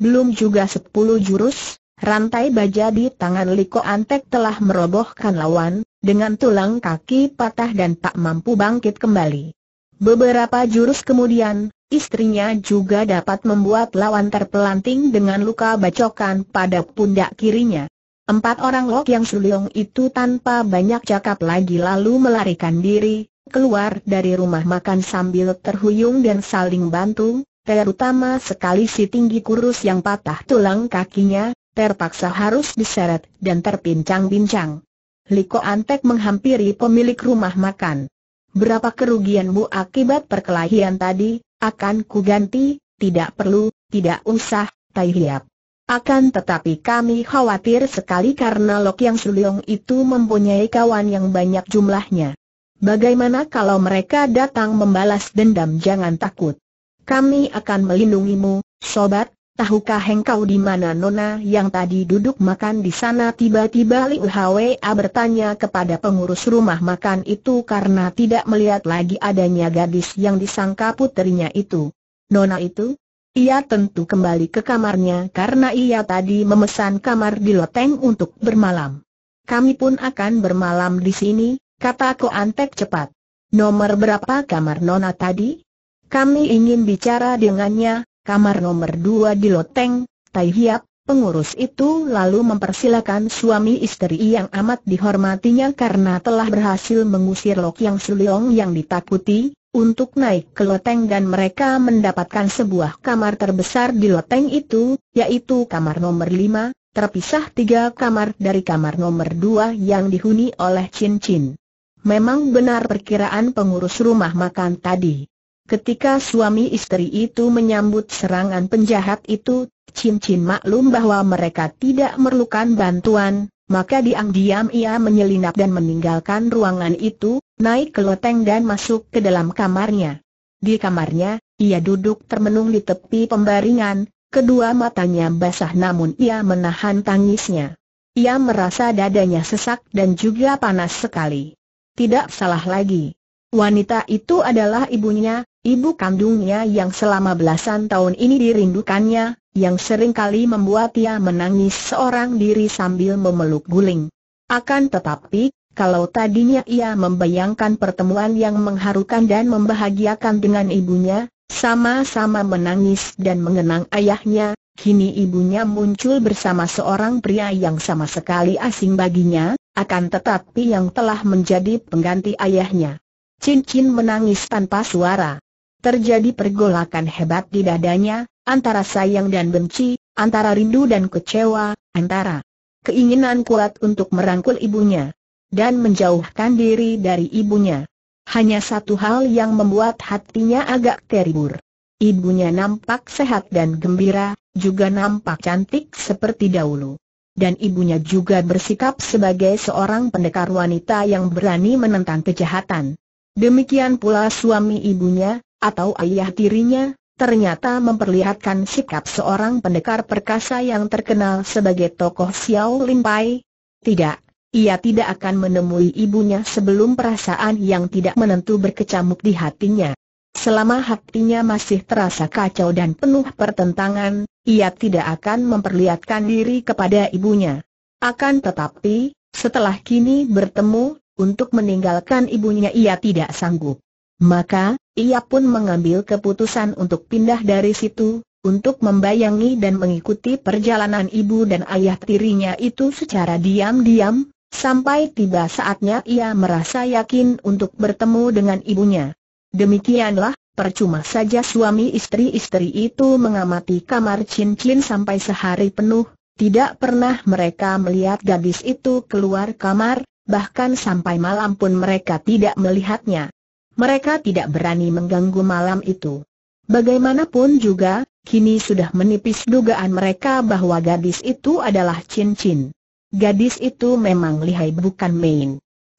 Belum juga sepuluh jurus, rantai baja di tangan Liko Antek telah merobohkan lawan, dengan tulang kaki patah dan tak mampu bangkit kembali. Beberapa jurus kemudian, Istrinya juga dapat membuat lawan terpelanting dengan luka bacokan pada pundak kirinya. Empat orang Lok yang suliong itu tanpa banyak cakap lagi lalu melarikan diri, keluar dari rumah makan sambil terhuyung dan saling bantu, terutama sekali si tinggi kurus yang patah tulang kakinya, terpaksa harus diseret dan terpincang-pincang. Liko Antek menghampiri pemilik rumah makan. Berapa kerugianmu akibat perkelahian tadi? Akan ku ganti, tidak perlu, tidak usah, Tai Hiap. Akan tetapi kami khawatir sekali karena Lok Yang Suliong itu mempunyai kawan yang banyak jumlahnya. Bagaimana kalau mereka datang membalas dendam jangan takut. Kami akan melindungimu, sobat, Tahukah engkau di mana Nona yang tadi duduk makan di sana? Tiba-tiba Liu Hwa bertanya kepada pengurus rumah makan itu karena tidak melihat lagi adanya gadis yang disangka putrinya itu. Nona itu? Ia tentu kembali ke kamarnya karena ia tadi memesan kamar di loteng untuk bermalam. Kami pun akan bermalam di sini, kata Ko Antek cepat. Nomor berapa kamar Nona tadi? Kami ingin bicara dengannya, kamar nomor dua di Loteng, Tai Hiap, Pengurus itu lalu mempersilakan suami istri yang amat dihormatinya karena telah berhasil mengusir Lok Yang Suliong yang ditakuti, untuk naik ke loteng dan mereka mendapatkan sebuah kamar terbesar di loteng itu, yaitu kamar nomor lima, terpisah tiga kamar dari kamar nomor dua yang dihuni oleh Chin Chin. Memang benar perkiraan pengurus rumah makan tadi. Ketika suami istri itu menyambut serangan penjahat itu, cincin maklum bahwa mereka tidak memerlukan bantuan, maka diam-diam ia menyelinap dan meninggalkan ruangan itu, naik ke loteng dan masuk ke dalam kamarnya. Di kamarnya, ia duduk termenung di tepi pembaringan, kedua matanya basah namun ia menahan tangisnya. Ia merasa dadanya sesak dan juga panas sekali. Tidak salah lagi. Wanita itu adalah ibunya, ibu kandungnya yang selama belasan tahun ini dirindukannya, yang sering kali membuat ia menangis seorang diri sambil memeluk guling. Akan tetapi, kalau tadinya ia membayangkan pertemuan yang mengharukan dan membahagiakan dengan ibunya, sama-sama menangis dan mengenang ayahnya, kini ibunya muncul bersama seorang pria yang sama sekali asing baginya, akan tetapi yang telah menjadi pengganti ayahnya. Cincin menangis tanpa suara. Terjadi pergolakan hebat di dadanya, antara sayang dan benci, antara rindu dan kecewa, antara keinginan kuat untuk merangkul ibunya dan menjauhkan diri dari ibunya. Hanya satu hal yang membuat hatinya agak terhibur. Ibunya nampak sehat dan gembira, juga nampak cantik seperti dahulu. Dan ibunya juga bersikap sebagai seorang pendekar wanita yang berani menentang kejahatan. Demikian pula suami ibunya, atau ayah tirinya, ternyata memperlihatkan sikap seorang pendekar perkasa yang terkenal sebagai tokoh Xiao Lin Pai. Tidak, ia tidak akan menemui ibunya sebelum perasaan yang tidak menentu berkecamuk di hatinya. Selama hatinya masih terasa kacau dan penuh pertentangan, ia tidak akan memperlihatkan diri kepada ibunya. Akan tetapi, setelah kini bertemu, untuk meninggalkan ibunya ia tidak sanggup. Maka, ia pun mengambil keputusan untuk pindah dari situ, untuk membayangi dan mengikuti perjalanan ibu dan ayah tirinya itu secara diam-diam, sampai tiba saatnya ia merasa yakin untuk bertemu dengan ibunya. Demikianlah, percuma saja suami istri-istri itu mengamati kamar cincin sampai sehari penuh, tidak pernah mereka melihat gadis itu keluar kamar, bahkan sampai malam pun mereka tidak melihatnya. Mereka tidak berani mengganggu malam itu. Bagaimanapun juga, kini sudah menipis dugaan mereka bahwa gadis itu adalah cincin. Gadis itu memang lihai bukan main.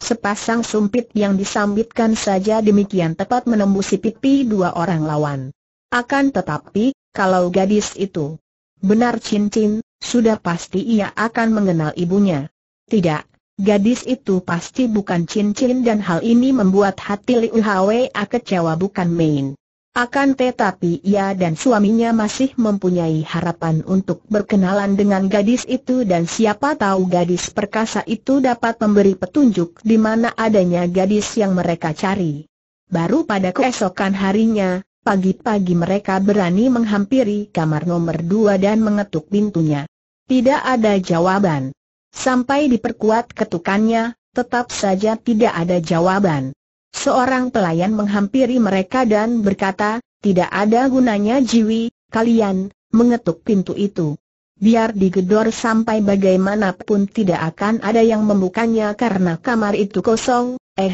Sepasang sumpit yang disambitkan saja demikian tepat menembusi pipi dua orang lawan. Akan tetapi, kalau gadis itu benar cincin, sudah pasti ia akan mengenal ibunya. Tidak, Gadis itu pasti bukan cincin dan hal ini membuat hati Liu Hwa kecewa bukan main. Akan tetapi ia dan suaminya masih mempunyai harapan untuk berkenalan dengan gadis itu dan siapa tahu gadis perkasa itu dapat memberi petunjuk di mana adanya gadis yang mereka cari. Baru pada keesokan harinya, pagi-pagi mereka berani menghampiri kamar nomor dua dan mengetuk pintunya. Tidak ada jawaban. Sampai diperkuat ketukannya, tetap saja tidak ada jawaban. Seorang pelayan menghampiri mereka dan berkata, tidak ada gunanya Jiwi, kalian, mengetuk pintu itu. Biar digedor sampai bagaimanapun tidak akan ada yang membukanya karena kamar itu kosong, eh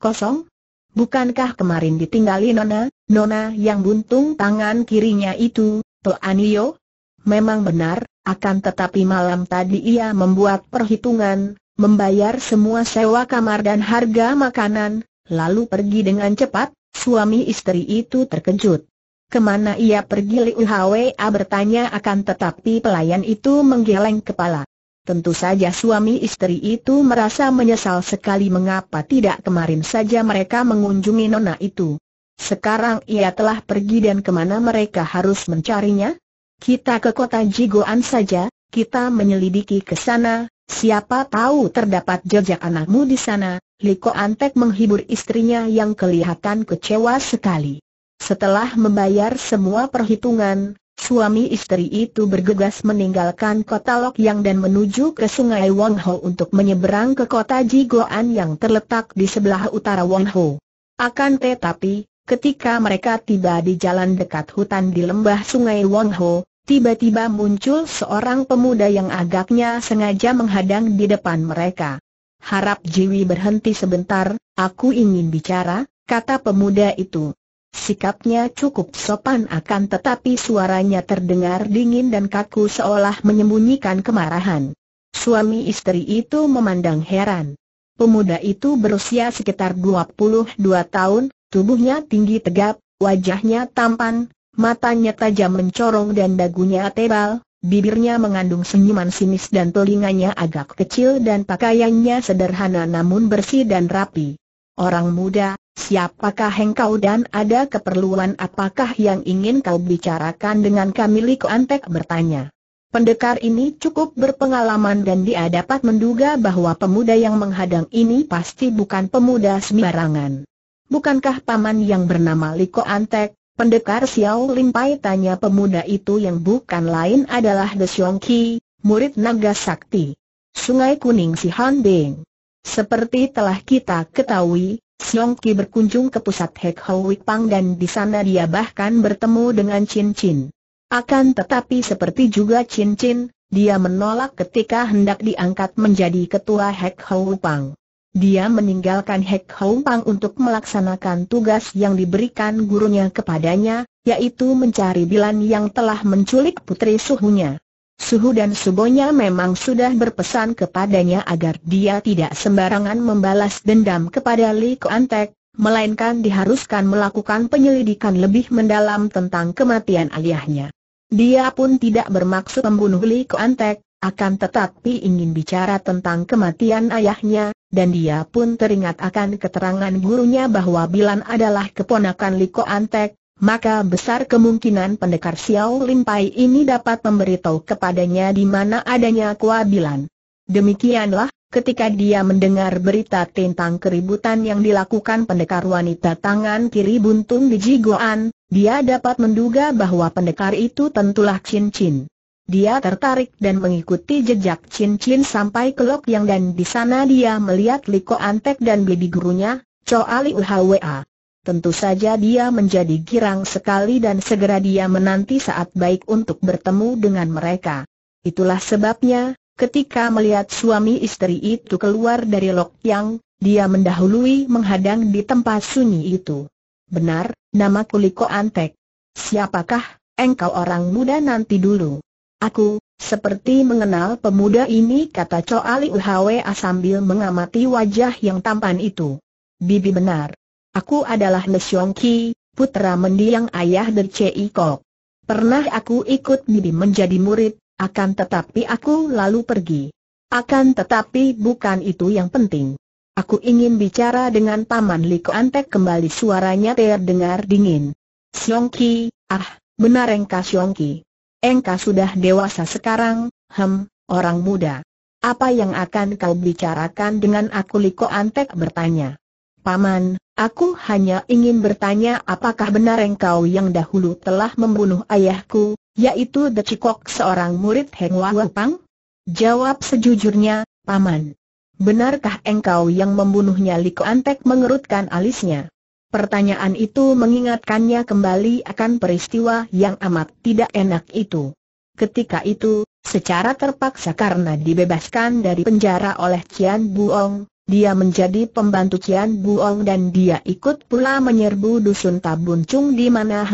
kosong? Bukankah kemarin ditinggali Nona, Nona yang buntung tangan kirinya itu, Toanio? Memang benar, akan tetapi malam tadi ia membuat perhitungan, membayar semua sewa kamar dan harga makanan, lalu pergi dengan cepat, suami istri itu terkejut. Kemana ia pergi Liu Hwa bertanya akan tetapi pelayan itu menggeleng kepala. Tentu saja suami istri itu merasa menyesal sekali mengapa tidak kemarin saja mereka mengunjungi nona itu. Sekarang ia telah pergi dan kemana mereka harus mencarinya? Kita ke kota Jigoan saja, kita menyelidiki ke sana, siapa tahu terdapat jejak anakmu di sana, Liko Antek menghibur istrinya yang kelihatan kecewa sekali. Setelah membayar semua perhitungan, suami istri itu bergegas meninggalkan kota Lokyang dan menuju ke sungai Wangho untuk menyeberang ke kota Jigoan yang terletak di sebelah utara Wangho. Akan tetapi, Ketika mereka tiba di jalan dekat hutan di lembah sungai Wongho, tiba-tiba muncul seorang pemuda yang agaknya sengaja menghadang di depan mereka. Harap Jiwi berhenti sebentar, aku ingin bicara, kata pemuda itu. Sikapnya cukup sopan akan tetapi suaranya terdengar dingin dan kaku seolah menyembunyikan kemarahan. Suami istri itu memandang heran. Pemuda itu berusia sekitar 22 tahun, Tubuhnya tinggi tegap, wajahnya tampan, matanya tajam mencorong dan dagunya tebal, bibirnya mengandung senyuman sinis dan telinganya agak kecil dan pakaiannya sederhana namun bersih dan rapi. Orang muda, siapakah engkau dan ada keperluan apakah yang ingin kau bicarakan dengan kami Liko Antek bertanya. Pendekar ini cukup berpengalaman dan dia dapat menduga bahwa pemuda yang menghadang ini pasti bukan pemuda sembarangan bukankah paman yang bernama Liko Antek, pendekar Xiao Pai, tanya pemuda itu yang bukan lain adalah The Xiong Ki, murid naga sakti. Sungai Kuning Si Han Beng. Seperti telah kita ketahui, Xiong Ki berkunjung ke pusat Hek Hoi Pang dan di sana dia bahkan bertemu dengan Chin Chin. Akan tetapi seperti juga Chin Chin, dia menolak ketika hendak diangkat menjadi ketua Hek Hou Pang. Dia meninggalkan Hek Hong Pang untuk melaksanakan tugas yang diberikan gurunya kepadanya, yaitu mencari Bilan yang telah menculik putri suhunya. Suhu dan Subonya memang sudah berpesan kepadanya agar dia tidak sembarangan membalas dendam kepada Li Kuantek, melainkan diharuskan melakukan penyelidikan lebih mendalam tentang kematian ayahnya. Dia pun tidak bermaksud membunuh Li Kuantek, akan tetapi ingin bicara tentang kematian ayahnya, dan dia pun teringat akan keterangan gurunya bahwa Bilan adalah keponakan Liko Antek, maka besar kemungkinan pendekar Xiao Limpai ini dapat memberitahu kepadanya di mana adanya Kua Bilan. Demikianlah, ketika dia mendengar berita tentang keributan yang dilakukan pendekar wanita tangan kiri buntung di Jigoan, dia dapat menduga bahwa pendekar itu tentulah Chin Chin. Dia tertarik dan mengikuti jejak cincin sampai ke Lok Yang dan di sana dia melihat Liko Antek dan bibi gurunya, Choa Liu Hwa. Tentu saja dia menjadi girang sekali dan segera dia menanti saat baik untuk bertemu dengan mereka. Itulah sebabnya, ketika melihat suami istri itu keluar dari Lok Yang, dia mendahului menghadang di tempat sunyi itu. Benar, nama Kuliko Antek. Siapakah, engkau orang muda nanti dulu? Aku, seperti mengenal pemuda ini kata Cho Ali Hwa sambil mengamati wajah yang tampan itu. Bibi benar. Aku adalah Nesyong Ki, putra mendiang ayah dari Cei Kok. Pernah aku ikut Bibi menjadi murid, akan tetapi aku lalu pergi. Akan tetapi bukan itu yang penting. Aku ingin bicara dengan Paman Liko Antek kembali suaranya terdengar dingin. Siongki, ah, benar engkau Siongki. Engkau sudah dewasa sekarang, hem, orang muda. Apa yang akan kau bicarakan dengan aku Liko Antek bertanya. Paman, aku hanya ingin bertanya apakah benar engkau yang dahulu telah membunuh ayahku, yaitu The Cikok seorang murid Heng Wawapang? Jawab sejujurnya, Paman. Benarkah engkau yang membunuhnya Liko Antek mengerutkan alisnya? Pertanyaan itu mengingatkannya kembali akan peristiwa yang amat tidak enak itu. Ketika itu, secara terpaksa karena dibebaskan dari penjara oleh Cian Buong, dia menjadi pembantu Cian Buong dan dia ikut pula menyerbu dusun Tabuncung di mana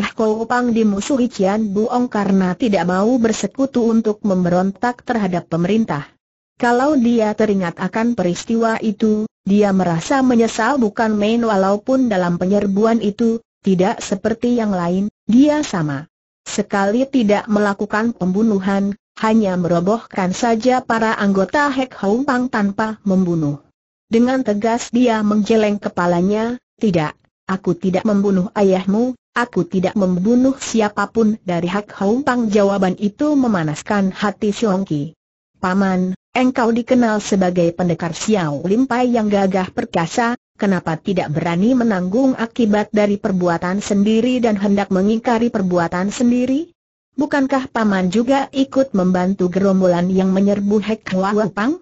Pang dimusuhi Cian Buong karena tidak mau bersekutu untuk memberontak terhadap pemerintah. Kalau dia teringat akan peristiwa itu, dia merasa menyesal bukan main walaupun dalam penyerbuan itu, tidak seperti yang lain, dia sama. Sekali tidak melakukan pembunuhan, hanya merobohkan saja para anggota Hek Hong Pang tanpa membunuh. Dengan tegas dia menjeleng kepalanya, tidak, aku tidak membunuh ayahmu, aku tidak membunuh siapapun dari Hek Hong Pang. Jawaban itu memanaskan hati Siong Ki. Paman, Engkau dikenal sebagai pendekar Xiao Limpai yang gagah perkasa, kenapa tidak berani menanggung akibat dari perbuatan sendiri dan hendak mengingkari perbuatan sendiri? Bukankah Paman juga ikut membantu gerombolan yang menyerbu Hek Hwa Wupang?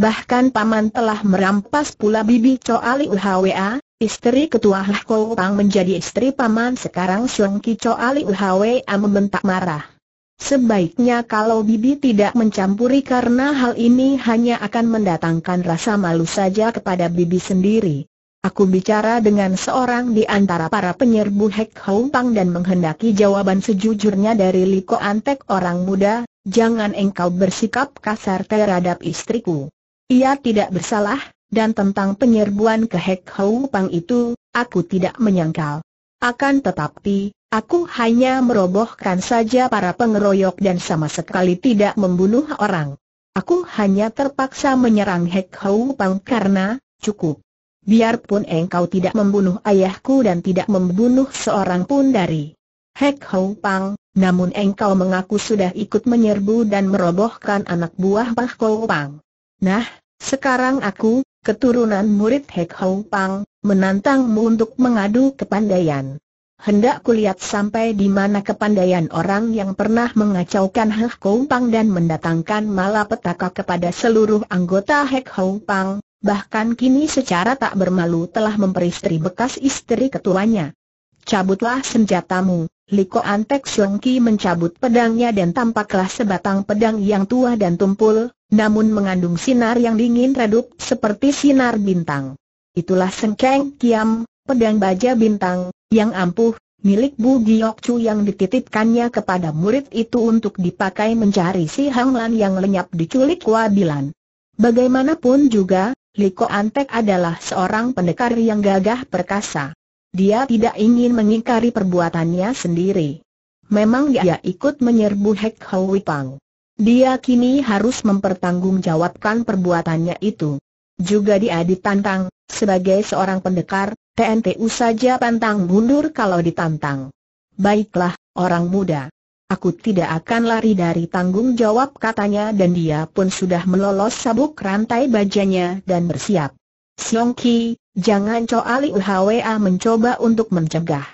Bahkan Paman telah merampas pula Bibi Ali Uhwa, istri Ketua Hek Wupang menjadi istri Paman sekarang Siong Ki Ali Uhwa membentak marah. Sebaiknya kalau Bibi tidak mencampuri karena hal ini hanya akan mendatangkan rasa malu saja kepada Bibi sendiri. Aku bicara dengan seorang di antara para penyerbu Hek Pang dan menghendaki jawaban sejujurnya dari Liko Antek orang muda, jangan engkau bersikap kasar terhadap istriku. Ia tidak bersalah, dan tentang penyerbuan ke Hek Pang itu, aku tidak menyangkal. Akan tetapi, aku hanya merobohkan saja para pengeroyok dan sama sekali tidak membunuh orang. Aku hanya terpaksa menyerang Hek Hou Pang karena, cukup. Biarpun engkau tidak membunuh ayahku dan tidak membunuh seorang pun dari Hek Hou Pang, namun engkau mengaku sudah ikut menyerbu dan merobohkan anak buah Pak Hou Pang. Nah, sekarang aku, keturunan murid Hek Hong Pang, menantangmu untuk mengadu kepandaian. Hendak kulihat sampai di mana kepandaian orang yang pernah mengacaukan Hek Hong Pang dan mendatangkan malapetaka kepada seluruh anggota Hek Hong Pang, bahkan kini secara tak bermalu telah memperistri bekas istri ketuanya. Cabutlah senjatamu, Liko Antek Siongki mencabut pedangnya dan tampaklah sebatang pedang yang tua dan tumpul, namun mengandung sinar yang dingin redup seperti sinar bintang. Itulah Sengkeng Kiam, pedang baja bintang, yang ampuh, milik Bu Giok Chu yang dititipkannya kepada murid itu untuk dipakai mencari si Hang Lan yang lenyap diculik Wabilan. Bagaimanapun juga, Liko Antek adalah seorang pendekar yang gagah perkasa. Dia tidak ingin mengingkari perbuatannya sendiri. Memang dia ikut menyerbu Hek Hau Wipang. Dia kini harus mempertanggungjawabkan perbuatannya itu. Juga dia ditantang, sebagai seorang pendekar, TNTU saja pantang mundur kalau ditantang. Baiklah, orang muda. Aku tidak akan lari dari tanggung jawab katanya dan dia pun sudah melolos sabuk rantai bajanya dan bersiap. Siong Ki, jangan Coali UHWA mencoba untuk mencegah.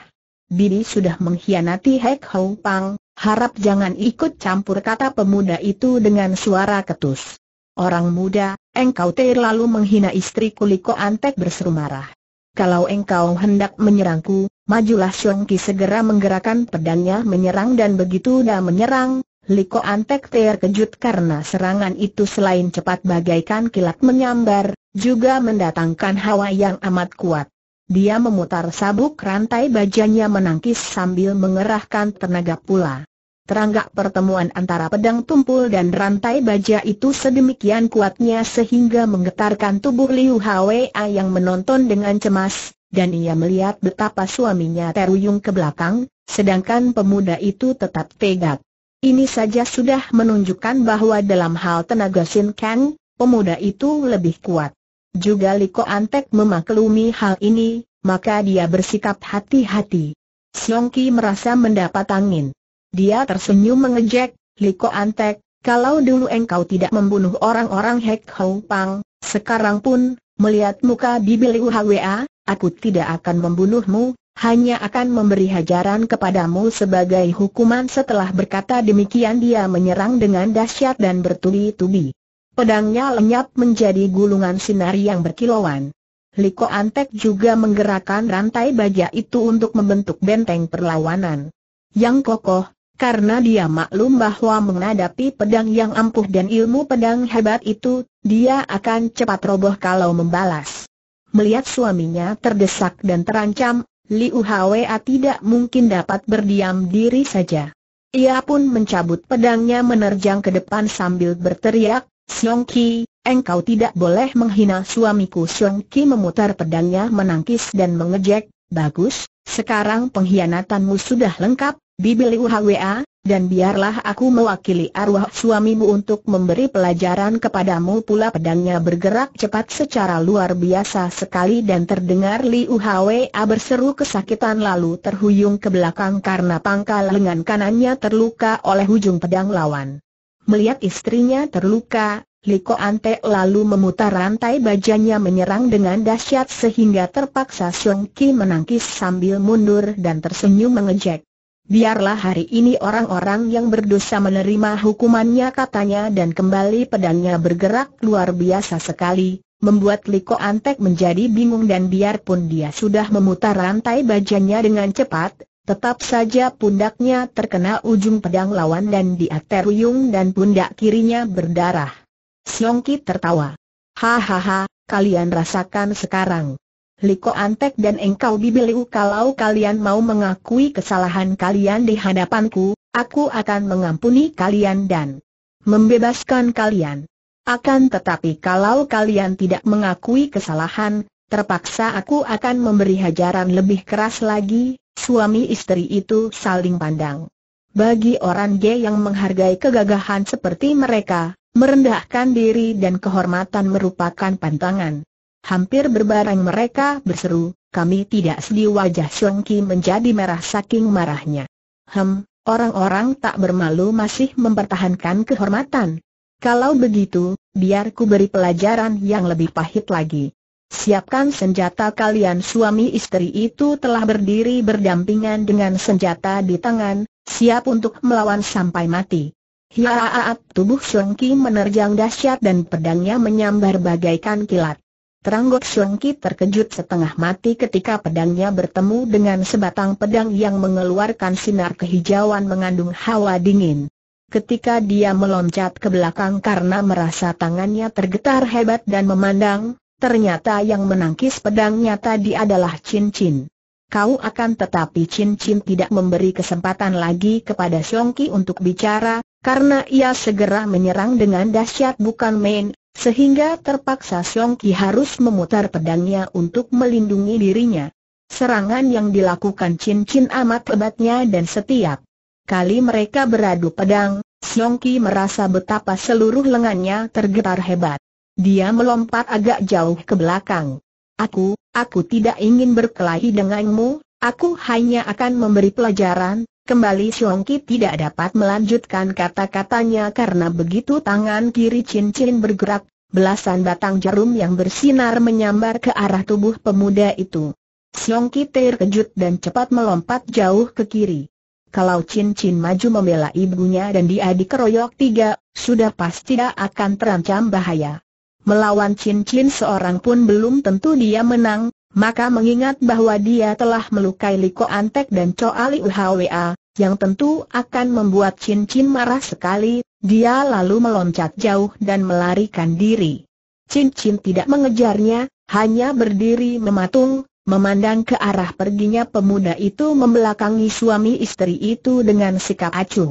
Bibi sudah mengkhianati Hek Hong Pang, Harap jangan ikut campur kata pemuda itu dengan suara ketus. Orang muda, engkau terlalu menghina istriku Liko Antek berseru marah. Kalau engkau hendak menyerangku, majulah Ki segera menggerakkan pedangnya menyerang dan begitu dah menyerang, Liko Antek terkejut karena serangan itu selain cepat bagaikan kilat menyambar, juga mendatangkan hawa yang amat kuat. Dia memutar sabuk rantai bajanya menangkis sambil mengerahkan tenaga pula. Teranggak pertemuan antara pedang tumpul dan rantai baja itu sedemikian kuatnya sehingga menggetarkan tubuh Liu Hwa yang menonton dengan cemas, dan ia melihat betapa suaminya teruyung ke belakang, sedangkan pemuda itu tetap tegak. Ini saja sudah menunjukkan bahwa dalam hal tenaga Sin Kang, pemuda itu lebih kuat. Juga Liko Antek memaklumi hal ini, maka dia bersikap hati-hati. Siong Ki merasa mendapat angin. Dia tersenyum mengejek, Liko Antek, kalau dulu engkau tidak membunuh orang-orang Hek Hou Pang, sekarang pun, melihat muka Bibi Liu Hwa, aku tidak akan membunuhmu, hanya akan memberi hajaran kepadamu sebagai hukuman setelah berkata demikian dia menyerang dengan dahsyat dan bertubi-tubi. Pedangnya lenyap menjadi gulungan sinar yang berkilauan. Liko Antek juga menggerakkan rantai baja itu untuk membentuk benteng perlawanan. Yang kokoh, karena dia maklum bahwa menghadapi pedang yang ampuh dan ilmu pedang hebat itu, dia akan cepat roboh kalau membalas. Melihat suaminya terdesak dan terancam, Liu Hwa tidak mungkin dapat berdiam diri saja. Ia pun mencabut pedangnya menerjang ke depan sambil berteriak, Siong Ki, engkau tidak boleh menghina suamiku Siong Ki memutar pedangnya menangkis dan mengejek, bagus, sekarang pengkhianatanmu sudah lengkap, Bibi Liu dan biarlah aku mewakili arwah suamimu untuk memberi pelajaran kepadamu pula pedangnya bergerak cepat secara luar biasa sekali dan terdengar Li Hwa berseru kesakitan lalu terhuyung ke belakang karena pangkal lengan kanannya terluka oleh ujung pedang lawan. Melihat istrinya terluka, Liko Ante lalu memutar rantai bajanya menyerang dengan dahsyat sehingga terpaksa Song Ki menangkis sambil mundur dan tersenyum mengejek. Biarlah hari ini orang-orang yang berdosa menerima hukumannya katanya dan kembali pedangnya bergerak luar biasa sekali, membuat Liko Antek menjadi bingung dan biarpun dia sudah memutar rantai bajanya dengan cepat, Tetap saja pundaknya terkena ujung pedang lawan dan dia teruyung dan pundak kirinya berdarah. Siong tertawa. Hahaha, kalian rasakan sekarang. Liko Antek dan engkau Bibiliu kalau kalian mau mengakui kesalahan kalian di hadapanku, aku akan mengampuni kalian dan membebaskan kalian. Akan tetapi kalau kalian tidak mengakui kesalahan, terpaksa aku akan memberi hajaran lebih keras lagi, suami istri itu saling pandang. Bagi orang G yang menghargai kegagahan seperti mereka, merendahkan diri dan kehormatan merupakan pantangan. Hampir berbareng mereka berseru, kami tidak sedih wajah Siong Ki menjadi merah saking marahnya. Hem, orang-orang tak bermalu masih mempertahankan kehormatan. Kalau begitu, biar ku beri pelajaran yang lebih pahit lagi. Siapkan senjata kalian suami istri itu telah berdiri berdampingan dengan senjata di tangan, siap untuk melawan sampai mati. Hiaaat tubuh Suengki menerjang dahsyat dan pedangnya menyambar bagaikan kilat. Terangguk Suengki terkejut setengah mati ketika pedangnya bertemu dengan sebatang pedang yang mengeluarkan sinar kehijauan mengandung hawa dingin. Ketika dia meloncat ke belakang karena merasa tangannya tergetar hebat dan memandang, Ternyata yang menangkis pedangnya tadi adalah cincin. Kau akan tetapi cincin tidak memberi kesempatan lagi kepada Songki untuk bicara, karena ia segera menyerang dengan dahsyat bukan main, sehingga terpaksa Songki harus memutar pedangnya untuk melindungi dirinya. Serangan yang dilakukan cincin amat hebatnya dan setiap kali mereka beradu pedang, Songki merasa betapa seluruh lengannya tergetar hebat. Dia melompat agak jauh ke belakang. Aku, aku tidak ingin berkelahi denganmu, aku hanya akan memberi pelajaran. Kembali Xiongki tidak dapat melanjutkan kata-katanya karena begitu tangan kiri cincin bergerak, belasan batang jarum yang bersinar menyambar ke arah tubuh pemuda itu. Xiongki terkejut dan cepat melompat jauh ke kiri. Kalau cincin maju membela ibunya dan dia dikeroyok tiga, sudah pasti tidak akan terancam bahaya. Melawan cincin seorang pun belum tentu dia menang, maka mengingat bahwa dia telah melukai Liko Antek dan Choa Ali Hwa, yang tentu akan membuat cincin marah sekali, dia lalu meloncat jauh dan melarikan diri. Cincin tidak mengejarnya, hanya berdiri mematung, memandang ke arah perginya pemuda itu membelakangi suami istri itu dengan sikap acuh.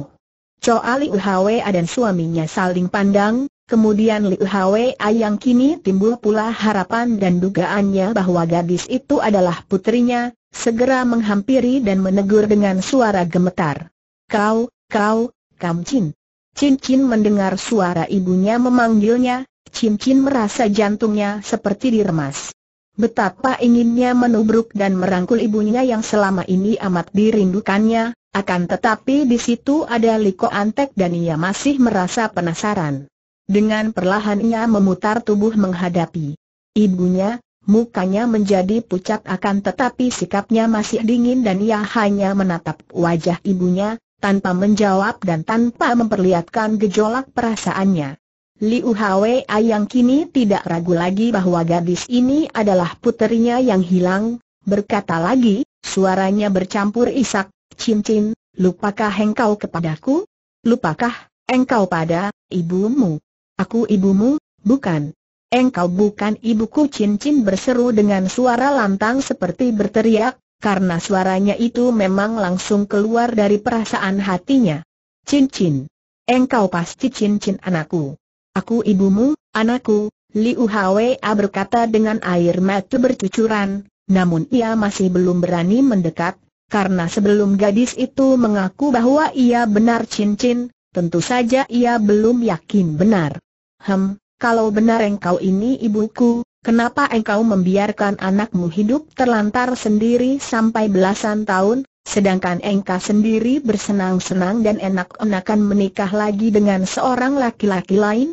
Choa Ali Hwa dan suaminya saling pandang, Kemudian Liu Hwei yang kini timbul pula harapan dan dugaannya bahwa gadis itu adalah putrinya, segera menghampiri dan menegur dengan suara gemetar. Kau, kau, Kam Chin. Chin Chin mendengar suara ibunya memanggilnya, Chin Chin merasa jantungnya seperti diremas. Betapa inginnya menubruk dan merangkul ibunya yang selama ini amat dirindukannya, akan tetapi di situ ada Liko Antek dan ia masih merasa penasaran. Dengan perlahan ia memutar tubuh menghadapi ibunya, mukanya menjadi pucat akan tetapi sikapnya masih dingin dan ia hanya menatap wajah ibunya, tanpa menjawab dan tanpa memperlihatkan gejolak perasaannya. Liu Hwe yang kini tidak ragu lagi bahwa gadis ini adalah puterinya yang hilang, berkata lagi, suaranya bercampur isak, cincin, lupakah engkau kepadaku? Lupakah engkau pada ibumu? Aku ibumu, bukan. Engkau bukan ibuku cincin berseru dengan suara lantang seperti berteriak, karena suaranya itu memang langsung keluar dari perasaan hatinya. Cincin. Engkau pasti cincin anakku. Aku ibumu, anakku, Liu Hwa berkata dengan air mata bercucuran, namun ia masih belum berani mendekat, karena sebelum gadis itu mengaku bahwa ia benar cincin, tentu saja ia belum yakin benar. Hem, kalau benar engkau ini ibuku, kenapa engkau membiarkan anakmu hidup terlantar sendiri sampai belasan tahun, sedangkan engkau sendiri bersenang-senang dan enak-enakan menikah lagi dengan seorang laki-laki lain?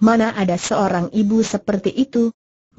Mana ada seorang ibu seperti itu?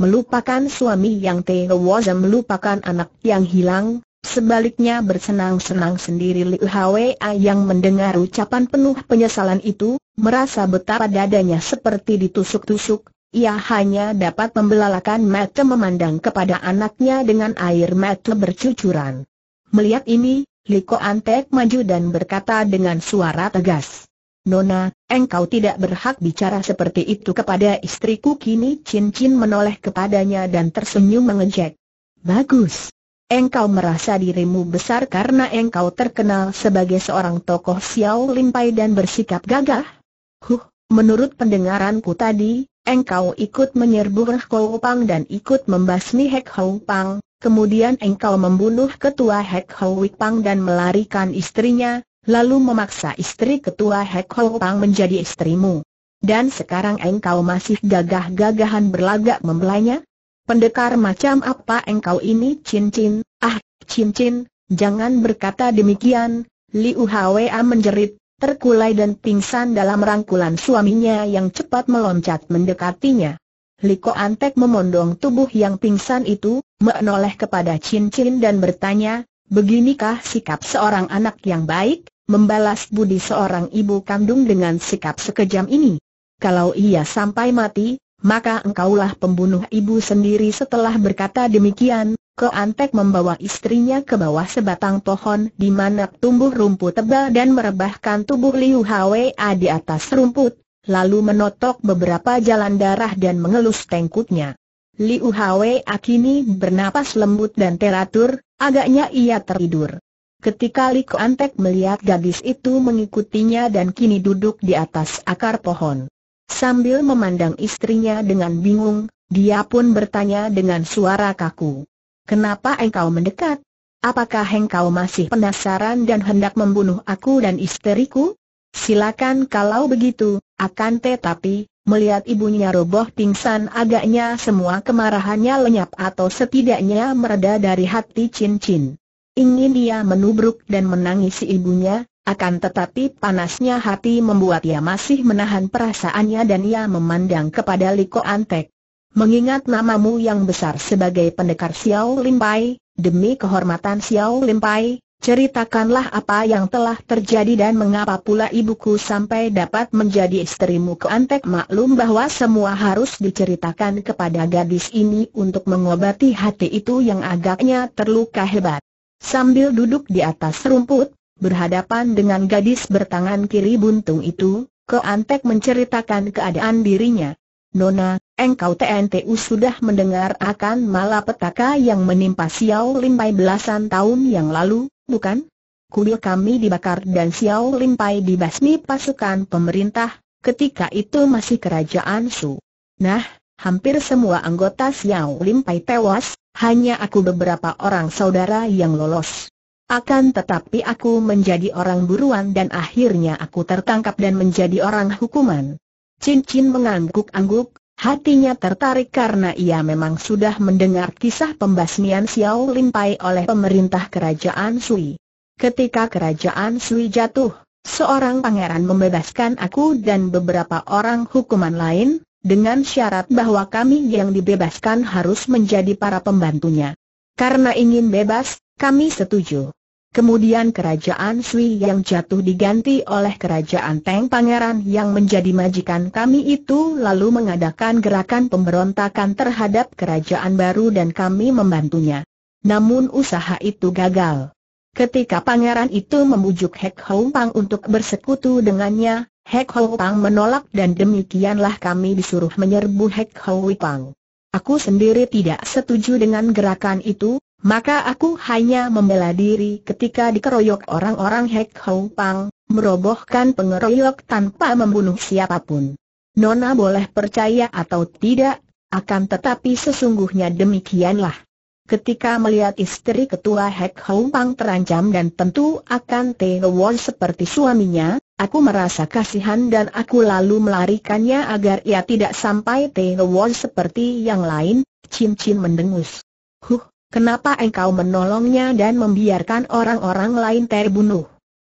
Melupakan suami yang tewas melupakan anak yang hilang, sebaliknya bersenang-senang sendiri Liu Hwa yang mendengar ucapan penuh penyesalan itu, Merasa betapa dadanya seperti ditusuk-tusuk, ia hanya dapat membelalakan mata memandang kepada anaknya dengan air mata bercucuran. Melihat ini, Liko Antek maju dan berkata dengan suara tegas. Nona, engkau tidak berhak bicara seperti itu kepada istriku kini cincin menoleh kepadanya dan tersenyum mengejek. Bagus. Engkau merasa dirimu besar karena engkau terkenal sebagai seorang tokoh Xiao Limpai dan bersikap gagah? Huh, menurut pendengaranku tadi, engkau ikut menyerbu Heh Pang dan ikut membasmi Heh Hou Pang, kemudian engkau membunuh ketua Heh Hou Wik Pang dan melarikan istrinya, lalu memaksa istri ketua Heh Hou Pang menjadi istrimu. Dan sekarang engkau masih gagah-gagahan berlagak membelanya? Pendekar macam apa engkau ini cincin? Ah, cincin, jangan berkata demikian, Liu Hwa menjerit, terkulai dan pingsan dalam rangkulan suaminya yang cepat meloncat mendekatinya. Liko Antek memondong tubuh yang pingsan itu, menoleh kepada Chin Chin dan bertanya, Beginikah sikap seorang anak yang baik, membalas budi seorang ibu kandung dengan sikap sekejam ini? Kalau ia sampai mati, maka engkaulah pembunuh ibu sendiri setelah berkata demikian, ke Antek membawa istrinya ke bawah sebatang pohon di mana tumbuh rumput tebal dan merebahkan tubuh Liu Hwa di atas rumput, lalu menotok beberapa jalan darah dan mengelus tengkutnya. Liu Hwa kini bernapas lembut dan teratur, agaknya ia teridur. Ketika Li Antek melihat gadis itu mengikutinya dan kini duduk di atas akar pohon. Sambil memandang istrinya dengan bingung, dia pun bertanya dengan suara kaku. Kenapa engkau mendekat? Apakah engkau masih penasaran dan hendak membunuh aku dan isteriku? Silakan kalau begitu, akan tetapi, melihat ibunya roboh pingsan agaknya semua kemarahannya lenyap atau setidaknya mereda dari hati cincin. Ingin dia menubruk dan menangisi ibunya, akan tetapi panasnya hati membuat ia masih menahan perasaannya dan ia memandang kepada Liko Antek. Mengingat namamu yang besar sebagai pendekar Xiao Limpai, demi kehormatan Xiao Limpai, ceritakanlah apa yang telah terjadi dan mengapa pula ibuku sampai dapat menjadi istrimu keantek maklum bahwa semua harus diceritakan kepada gadis ini untuk mengobati hati itu yang agaknya terluka hebat. Sambil duduk di atas rumput, berhadapan dengan gadis bertangan kiri buntung itu, keantek menceritakan keadaan dirinya. Nona, engkau TNTU sudah mendengar akan malapetaka yang menimpa Xiao Limpai belasan tahun yang lalu, bukan? Kuil kami dibakar dan Xiao Limpai dibasmi pasukan pemerintah, ketika itu masih kerajaan Su. Nah, hampir semua anggota Xiao Limpai tewas, hanya aku beberapa orang saudara yang lolos. Akan tetapi aku menjadi orang buruan dan akhirnya aku tertangkap dan menjadi orang hukuman. Cincin mengangguk-angguk, hatinya tertarik karena ia memang sudah mendengar kisah pembasmian Xiao Limpai oleh pemerintah kerajaan Sui. Ketika kerajaan Sui jatuh, seorang pangeran membebaskan aku dan beberapa orang hukuman lain, dengan syarat bahwa kami yang dibebaskan harus menjadi para pembantunya. Karena ingin bebas, kami setuju. Kemudian kerajaan Sui yang jatuh diganti oleh kerajaan Teng Pangeran yang menjadi majikan kami itu lalu mengadakan gerakan pemberontakan terhadap kerajaan baru dan kami membantunya. Namun usaha itu gagal. Ketika pangeran itu membujuk Hek Hong Pang untuk bersekutu dengannya, Hek Hong Pang menolak dan demikianlah kami disuruh menyerbu Hek Hong Pang. Aku sendiri tidak setuju dengan gerakan itu, maka aku hanya membela diri ketika dikeroyok orang-orang Hek Hou Pang, merobohkan pengeroyok tanpa membunuh siapapun. Nona boleh percaya atau tidak, akan tetapi sesungguhnya demikianlah. Ketika melihat istri ketua Hek Hou Pang terancam dan tentu akan tewas seperti suaminya, aku merasa kasihan dan aku lalu melarikannya agar ia tidak sampai tewas seperti yang lain, cincin mendengus. Huh, Kenapa engkau menolongnya dan membiarkan orang-orang lain terbunuh?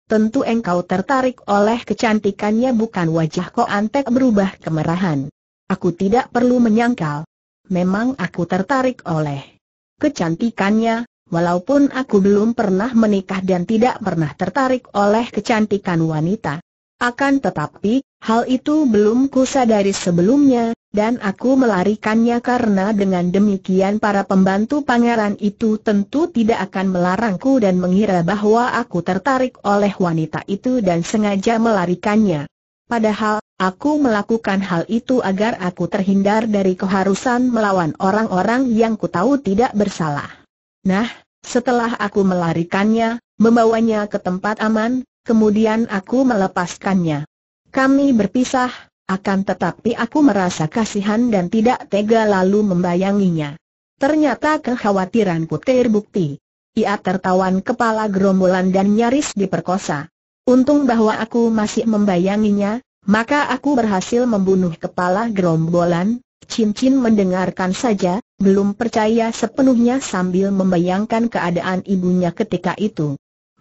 Tentu engkau tertarik oleh kecantikannya bukan wajah Ko Antek berubah kemerahan. Aku tidak perlu menyangkal. Memang aku tertarik oleh kecantikannya, walaupun aku belum pernah menikah dan tidak pernah tertarik oleh kecantikan wanita. Akan tetapi, hal itu belum kusadari sebelumnya, dan aku melarikannya karena dengan demikian para pembantu pangeran itu tentu tidak akan melarangku dan mengira bahwa aku tertarik oleh wanita itu dan sengaja melarikannya. Padahal, aku melakukan hal itu agar aku terhindar dari keharusan melawan orang-orang yang ku tahu tidak bersalah. Nah, setelah aku melarikannya, membawanya ke tempat aman, kemudian aku melepaskannya. Kami berpisah, akan tetapi aku merasa kasihan dan tidak tega lalu membayanginya. Ternyata kekhawatiranku terbukti. Ia tertawan kepala gerombolan dan nyaris diperkosa. Untung bahwa aku masih membayanginya, maka aku berhasil membunuh kepala gerombolan, Cincin mendengarkan saja, belum percaya sepenuhnya sambil membayangkan keadaan ibunya ketika itu.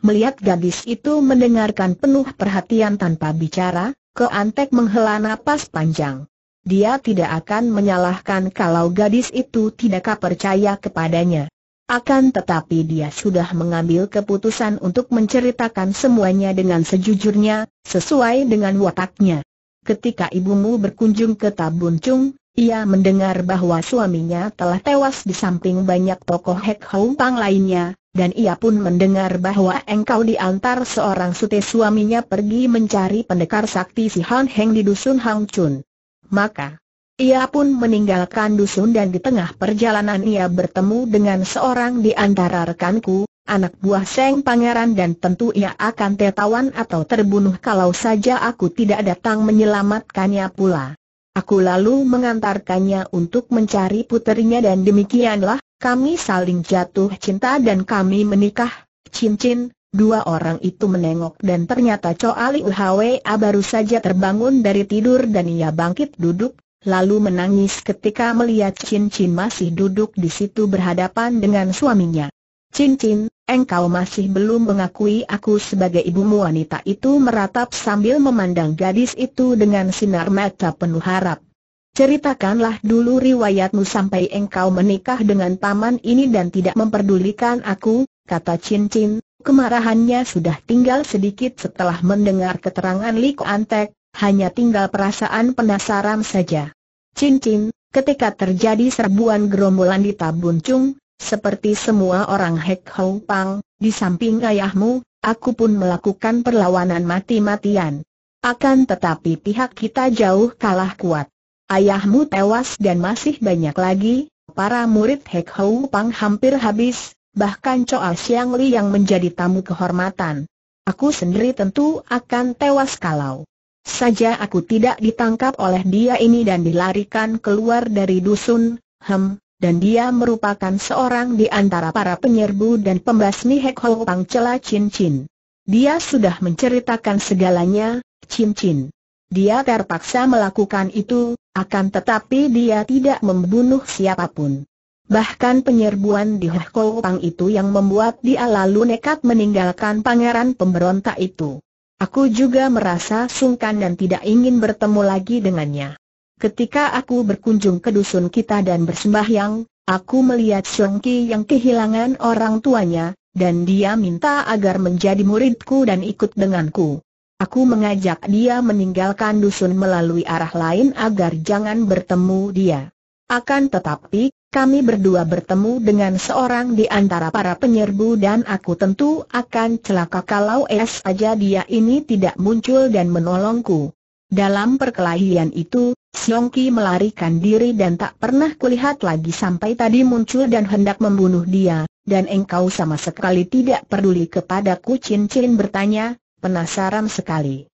Melihat gadis itu mendengarkan penuh perhatian tanpa bicara, Ko Antek menghela napas panjang. Dia tidak akan menyalahkan kalau gadis itu tidak percaya kepadanya. Akan tetapi dia sudah mengambil keputusan untuk menceritakan semuanya dengan sejujurnya, sesuai dengan wataknya. Ketika ibumu berkunjung ke Tabuncung, ia mendengar bahwa suaminya telah tewas di samping banyak tokoh Hek Hau Pang lainnya, dan ia pun mendengar bahwa engkau diantar seorang sute suaminya pergi mencari pendekar sakti si Han Heng di dusun Hang Chun. Maka, ia pun meninggalkan dusun dan di tengah perjalanan ia bertemu dengan seorang di antara rekanku, anak buah Seng Pangeran dan tentu ia akan tertawan atau terbunuh kalau saja aku tidak datang menyelamatkannya pula. Aku lalu mengantarkannya untuk mencari puterinya dan demikianlah, kami saling jatuh cinta dan kami menikah. Cincin, dua orang itu menengok dan ternyata Ali Uhwa baru saja terbangun dari tidur dan ia bangkit duduk, lalu menangis ketika melihat cincin masih duduk di situ berhadapan dengan suaminya. Cincin, engkau masih belum mengakui aku sebagai ibumu wanita itu meratap sambil memandang gadis itu dengan sinar mata penuh harap. Ceritakanlah dulu riwayatmu sampai engkau menikah dengan taman ini dan tidak memperdulikan aku, kata Cincin. Kemarahannya sudah tinggal sedikit setelah mendengar keterangan Lik Antek, hanya tinggal perasaan penasaran saja. Cincin, ketika terjadi serbuan gerombolan di Tabun Chung, seperti semua orang Hek Hong Pang, di samping ayahmu, aku pun melakukan perlawanan mati-matian. Akan tetapi pihak kita jauh kalah kuat. Ayahmu tewas dan masih banyak lagi, para murid Hek Hong Pang hampir habis, bahkan Choa Siang Li yang menjadi tamu kehormatan. Aku sendiri tentu akan tewas kalau saja aku tidak ditangkap oleh dia ini dan dilarikan keluar dari dusun, hem, dan dia merupakan seorang di antara para penyerbu dan pembasmi Hek Ho Pang Cela Chin Chin. Dia sudah menceritakan segalanya, Chin Chin. Dia terpaksa melakukan itu, akan tetapi dia tidak membunuh siapapun. Bahkan penyerbuan di Pang itu yang membuat dia lalu nekat meninggalkan pangeran pemberontak itu. Aku juga merasa sungkan dan tidak ingin bertemu lagi dengannya. Ketika aku berkunjung ke dusun kita dan bersembahyang, aku melihat Ki yang kehilangan orang tuanya, dan dia minta agar menjadi muridku dan ikut denganku. Aku mengajak dia meninggalkan dusun melalui arah lain agar jangan bertemu dia. Akan tetapi, kami berdua bertemu dengan seorang di antara para penyerbu dan aku tentu akan celaka kalau es saja dia ini tidak muncul dan menolongku. Dalam perkelahian itu, Siong Ki melarikan diri dan tak pernah kulihat lagi sampai tadi muncul dan hendak membunuh dia, dan engkau sama sekali tidak peduli kepadaku Cin Cin bertanya, penasaran sekali.